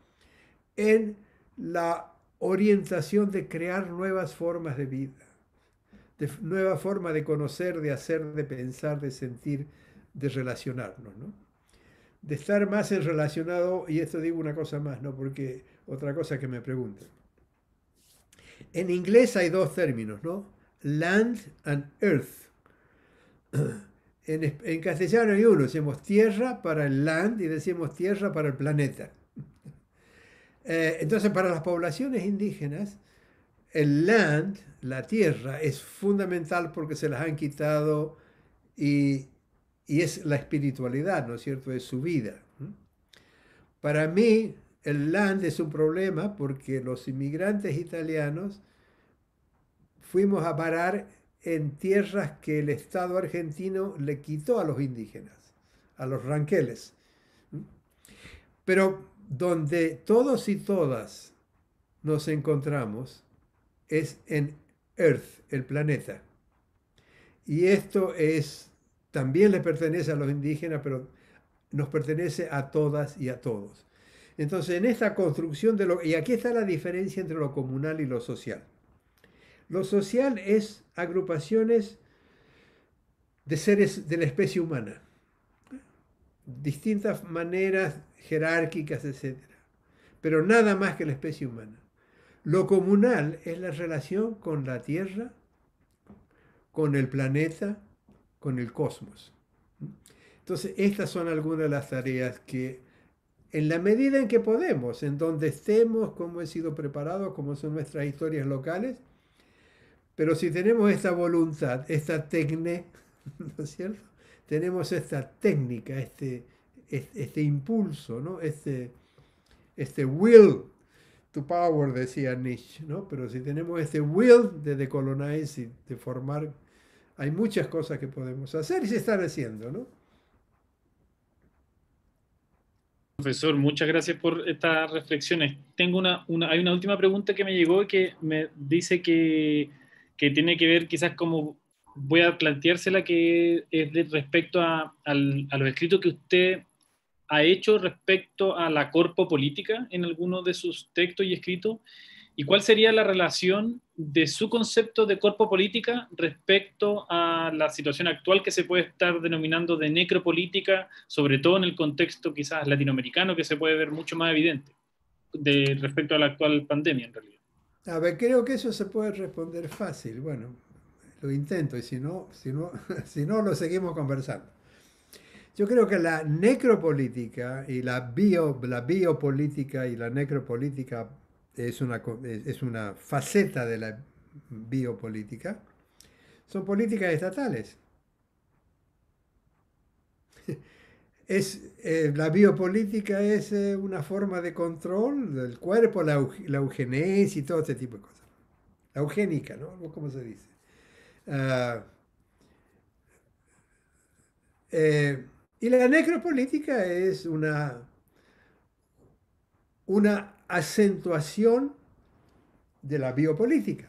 en la orientación de crear nuevas formas de vida nueva forma de conocer, de hacer, de pensar, de sentir, de relacionarnos, De estar más en relacionado, y esto digo una cosa más, ¿no? Porque otra cosa que me preguntan. En inglés hay dos términos, ¿no? Land and earth. En, castellano hay uno, decimos tierra para el land y decimos tierra para el planeta. Eh, entonces, para las poblaciones indígenas, el land, la tierra, es fundamental porque se las han quitado y, y es la espiritualidad, ¿no es cierto?, es su vida. Para mí, el land es un problema porque los inmigrantes italianos fuimos a parar en tierras que el Estado argentino le quitó a los indígenas, a los ranqueles. Pero donde todos y todas nos encontramos es en Earth, el planeta. Y esto es, también le pertenece a los indígenas, pero nos pertenece a todas y a todos. Entonces, en esta construcción de lo... Y aquí está la diferencia entre lo comunal y lo social. Lo social es agrupaciones de seres de la especie humana, distintas maneras jerárquicas, etc. Pero nada más que la especie humana. Lo comunal es la relación con la Tierra, con el planeta, con el cosmos. Entonces, estas son algunas de las tareas que, en la medida en que podemos, en donde estemos, como he sido preparado, como son nuestras historias locales, pero si tenemos esta voluntad, esta técnica, ¿no es cierto? Tenemos esta técnica, este, este, impulso, ¿no? Este, este will tu power, decía Nietzsche, ¿no? Pero si tenemos este will de decolonizar, y de formar, hay muchas cosas que podemos hacer y se están haciendo, ¿no? Profesor, muchas gracias por estas reflexiones. Tengo una, hay una última pregunta que me llegó que me dice que, tiene que ver quizás como voy a planteársela que es de respecto a, al, a los escritos que usted ha hecho respecto a la corpo política en alguno de sus textos y escritos? ¿Y cuál sería la relación de su concepto de corpo política respecto a la situación actual que se puede estar denominando de necropolítica, sobre todo en el contexto quizás latinoamericano, que se puede ver mucho más evidente de, respecto a la actual pandemia en realidad? A ver, creo que eso se puede responder fácil. Bueno, lo intento y si no, si no, si no lo seguimos conversando. Yo creo que la necropolítica y la, bio, la biopolítica y la necropolítica es una, es una faceta de la biopolítica, son políticas estatales. Es, eh, la biopolítica es eh, una forma de control del cuerpo, la, la eugenesia y todo este tipo de cosas. La eugénica, ¿no? ¿Cómo se dice? Ah, eh, y la necropolítica es una, una acentuación de la biopolítica.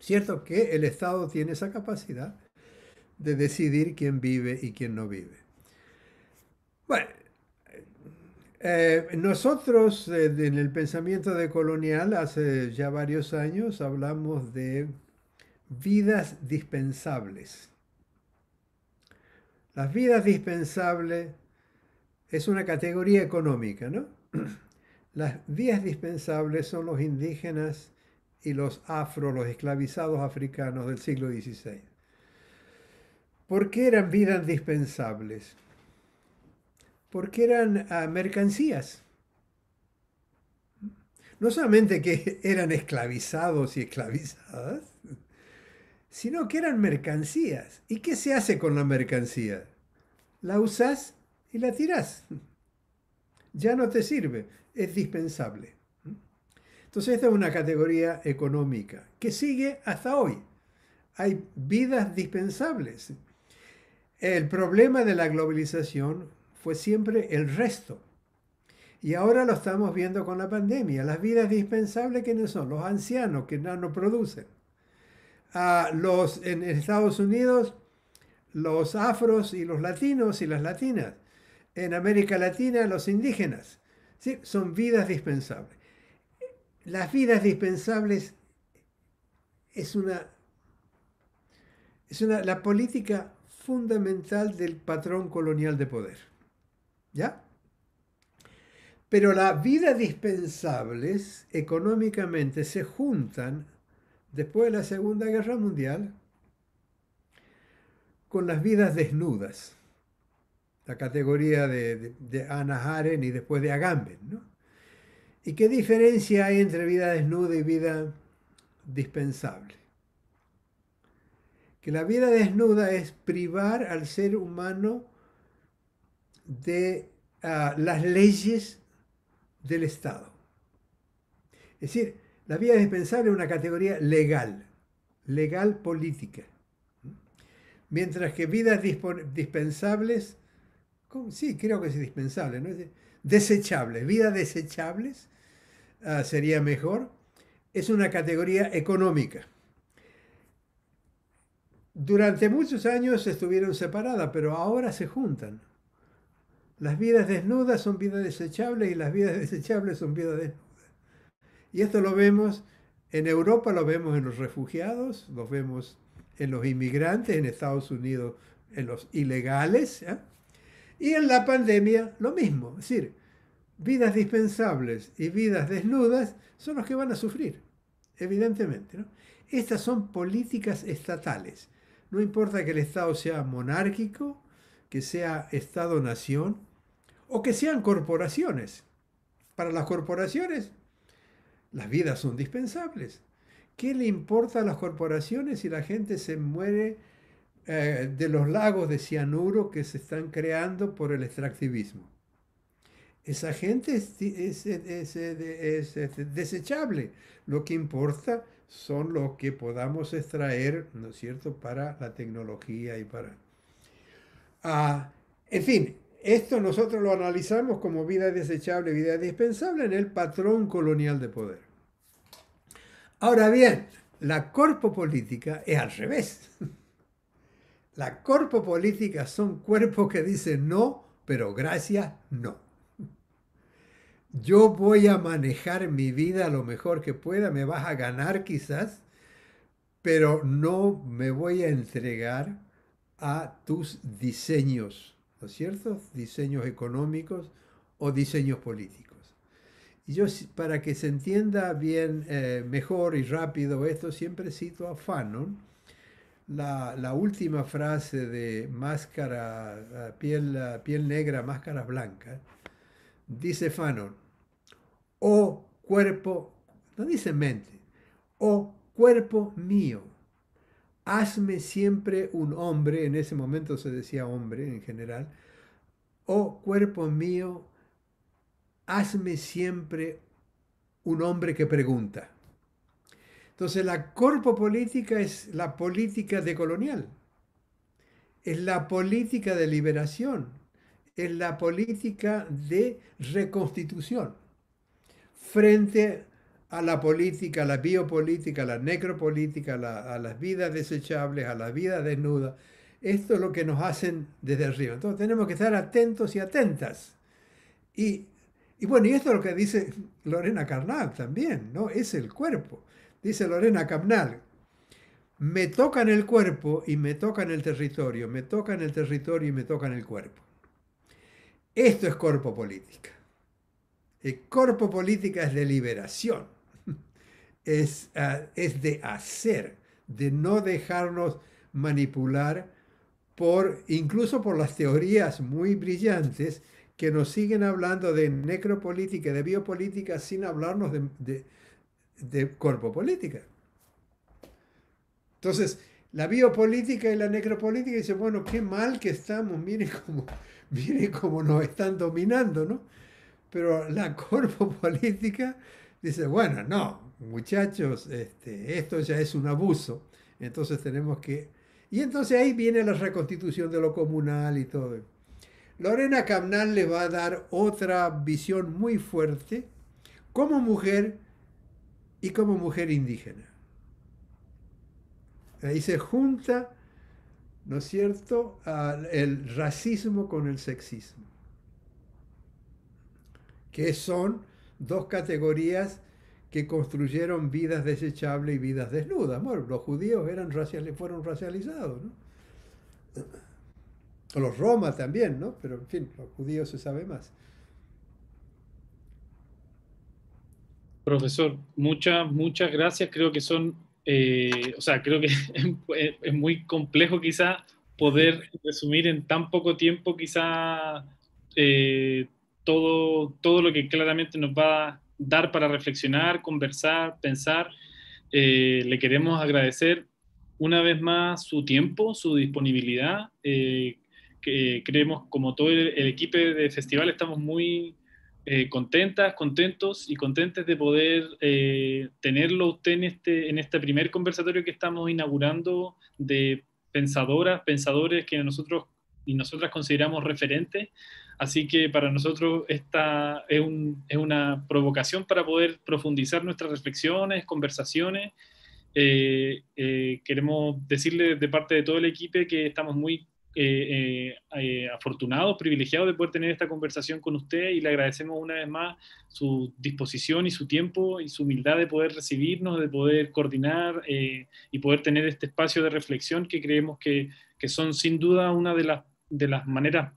Cierto que el Estado tiene esa capacidad de decidir quién vive y quién no vive. Bueno, eh, nosotros eh, en el pensamiento decolonial hace ya varios años hablamos de vidas dispensables. Las vidas dispensables es una categoría económica, ¿no? Las vidas dispensables son los indígenas y los afro, los esclavizados africanos del siglo XVI. ¿Por qué eran vidas dispensables? Porque eran ah, mercancías. No solamente que eran esclavizados y esclavizadas, sino que eran mercancías. ¿Y qué se hace con la mercancía? La usas y la tiras. Ya no te sirve, es dispensable. Entonces esta es una categoría económica que sigue hasta hoy. Hay vidas dispensables. El problema de la globalización fue siempre el resto. Y ahora lo estamos viendo con la pandemia. Las vidas dispensables, ¿quiénes son? Los ancianos que no producen los, en, Estados Unidos, los afros y los latinos y las latinas. En América Latina, los indígenas. Son vidas dispensables. Las vidas dispensables es una, es la política fundamental del patrón colonial de poder. ¿Ya? Pero las vidas dispensables económicamente se juntan después de la Segunda Guerra Mundial, con las vidas desnudas, la categoría de, de, Anna y después de Agamben. ¿Y qué diferencia hay entre vida desnuda y vida dispensable? Que la vida desnuda es privar al ser humano de ah, las leyes del Estado. Es decir, la vida dispensable es una categoría legal, legal política. Mientras que vidas dispensables, sí, creo que es indispensable, ¿no? desechables, vidas desechables ah, sería mejor, es una categoría económica. Durante muchos años estuvieron separadas, pero ahora se juntan. Las vidas desnudas son vidas desechables y las vidas desechables son vidas desnudas. Y esto lo vemos en Europa, lo vemos en los refugiados, lo vemos en los inmigrantes, en Estados Unidos, en los ilegales. Y en la pandemia, lo mismo. Es decir, vidas dispensables y vidas desnudas son los que van a sufrir, evidentemente. Estas son políticas estatales. No importa que el Estado sea monárquico, que sea Estado-nación o que sean corporaciones. Para las corporaciones, las vidas son dispensables. ¿Qué le importa a las corporaciones si la gente se muere eh, de los lagos de cianuro que se están creando por el extractivismo? Esa gente es, desechable. Lo que importa son lo que podamos extraer, ¿no es cierto?, para la tecnología y para... Ah, en fin, esto nosotros lo analizamos como vida desechable, vida dispensable en el patrón colonial de poder. Ahora bien, la corpopolítica es al revés. La corpopolítica son cuerpos que dicen no, pero gracias no. Yo voy a manejar mi vida lo mejor que pueda, me vas a ganar quizás, pero no me voy a entregar a tus diseños ¿no es cierto? Diseños económicos o diseños políticos. Y yo, para que se entienda bien, eh, mejor y rápido esto, siempre cito a Fanon, la, última frase de máscara, piel, piel negra, máscaras blancas, dice Fanon, o oh cuerpo, no dice mente, o oh cuerpo mío, hazme siempre un hombre, en ese momento se decía hombre en general, o oh, cuerpo mío, hazme siempre un hombre que pregunta. Entonces la política es la política de colonial es la política de liberación, es la política de reconstitución frente a la política, a la biopolítica, a la necropolítica, a, las vidas desechables, a las vidas desnuda. Esto es lo que nos hacen desde arriba. Entonces tenemos que estar atentos y atentas. Y, bueno, y esto es lo que dice Lorena Carnal también, ¿no? Es el cuerpo. Dice Lorena Carnal, me tocan el cuerpo y me tocan el territorio, me tocan el territorio y me tocan el cuerpo. Esto es cuerpo política. El cuerpo política es de liberación es, ah, es de hacer, de no dejarnos manipular por, incluso por las teorías muy brillantes que nos siguen hablando de necropolítica, de biopolítica, sin hablarnos de, de, de Entonces, la biopolítica y la necropolítica dicen, bueno, qué mal que estamos, miren cómo, miren nos están dominando, ¿no? Pero la corpopolítica dice, bueno, no, muchachos, este, esto ya es un abuso, entonces tenemos que... Y entonces ahí viene la reconstitución de lo comunal y todo. Lorena Camnal le va a dar otra visión muy fuerte como mujer y como mujer indígena. Ahí se junta, ¿no es cierto?, el racismo con el sexismo, que son dos categorías que construyeron vidas desechables y vidas desnudas. Bueno, los judíos eran fueron racializados, ¿no? Los romas también, ¿no? Pero en fin, los judíos se sabe más. Profesor, muchas, muchas gracias. Creo que son, eh, o sea, creo que es, muy complejo quizá poder resumir en tan poco tiempo quizá eh, todo, todo lo que claramente nos va dar para reflexionar, conversar, pensar. Eh, le queremos agradecer una vez más su tiempo, su disponibilidad. Eh, que, eh, creemos, como todo el, equipo de festival, estamos muy contentas, contentos y contentes de poder tenerlo usted en este, en este primer conversatorio que estamos inaugurando de pensadoras, pensadores que nosotros y nosotras consideramos referentes. Así que para nosotros esta es, una provocación para poder profundizar nuestras reflexiones, conversaciones. Eh, eh, queremos decirle de parte de todo el equipo que estamos muy eh, afortunados, privilegiados de poder tener esta conversación con usted y le agradecemos una vez más su disposición y su tiempo y su humildad de poder recibirnos, de poder coordinar y poder tener este espacio de reflexión que creemos que son sin duda una de las de las maneras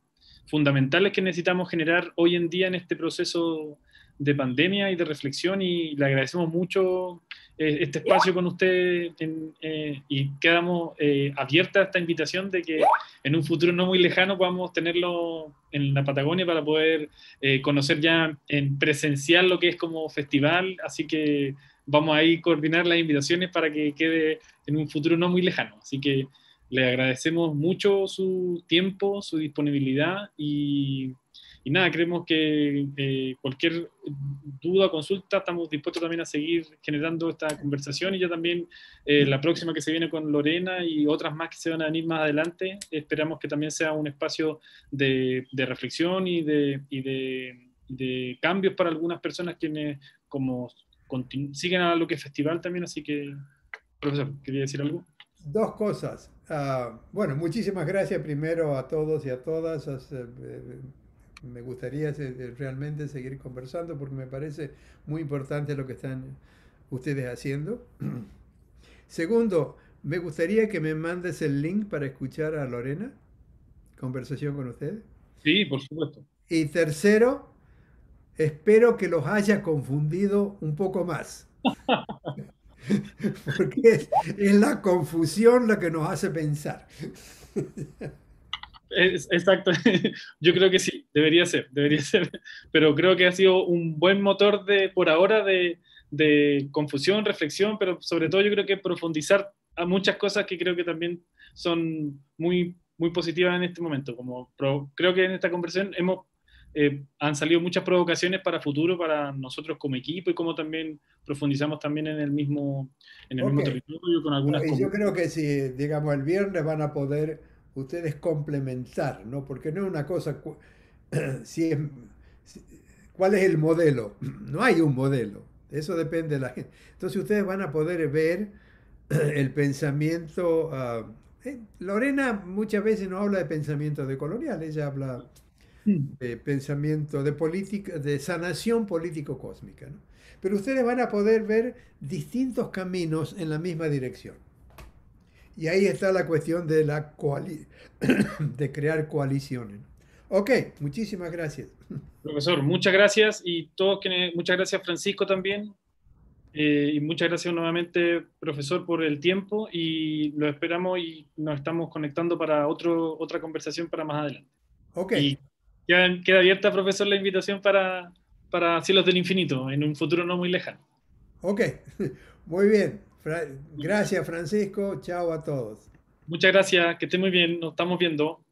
fundamentales que necesitamos generar hoy en día en este proceso de pandemia y de reflexión y le agradecemos mucho eh, este espacio con usted eh, y quedamos eh, abierta a esta invitación de que en un futuro no muy lejano podamos tenerlo en la Patagonia para poder eh, conocer ya en presencial lo que es como festival, así que vamos a ir coordinar las invitaciones para que quede en un futuro no muy lejano. Así que le agradecemos mucho su tiempo, su disponibilidad y, nada, creemos que eh, cualquier duda o consulta estamos dispuestos también a seguir generando esta conversación y ya también eh, la próxima que se viene con Lorena y otras más que se van a venir más adelante, esperamos que también sea un espacio de, reflexión y de, cambios para algunas personas quienes como siguen a lo que es festival también, así que, profesor, ¿quería decir algo? Dos cosas. Ah, bueno, muchísimas gracias primero a todos y a todas. Eh, eh, me gustaría eh, realmente seguir conversando porque me parece muy importante lo que están ustedes haciendo. Segundo, me gustaría que me mandes el link para escuchar a Lorena, conversación con ustedes. Sí, por supuesto. Y tercero, espero que los haya confundido un poco más. porque es la confusión la que nos hace pensar. Exacto, yo creo que sí, debería ser, debería ser, pero creo que ha sido un buen motor de, por ahora de, confusión, reflexión, pero sobre todo yo creo que profundizar a muchas cosas que creo que también son muy, muy positivas en este momento, como creo que en esta conversación hemos eh, han salido muchas provocaciones para futuro, para nosotros como equipo y como también profundizamos también en el mismo, en el mismo territorio con algunas... yo creo que si, digamos, el viernes van a poder ustedes complementar, ¿no? Porque no es una cosa... Si es, ¿Cuál es el modelo? No hay un modelo. Eso depende de la gente. Entonces ustedes van a poder ver el pensamiento... Ah, eh, Lorena muchas veces no habla de pensamiento decolonial, ella habla Mm. de pensamiento, de, política, de sanación político-cósmica. Pero ustedes van a poder ver distintos caminos en la misma dirección. Y ahí está la cuestión de, la de crear coaliciones. Ok, muchísimas gracias. Profesor, muchas gracias y todos quienes, muchas gracias Francisco también. Eh, y muchas gracias nuevamente, profesor, por el tiempo y lo esperamos y nos estamos conectando para otro, otra conversación para más adelante. Ok. Queda, queda abierta, profesor, la invitación para, para Cielos del Infinito en un futuro no muy lejano. Ok, muy bien. gracias, Francisco. Chao a todos. Muchas gracias, que esté muy bien. Nos estamos viendo.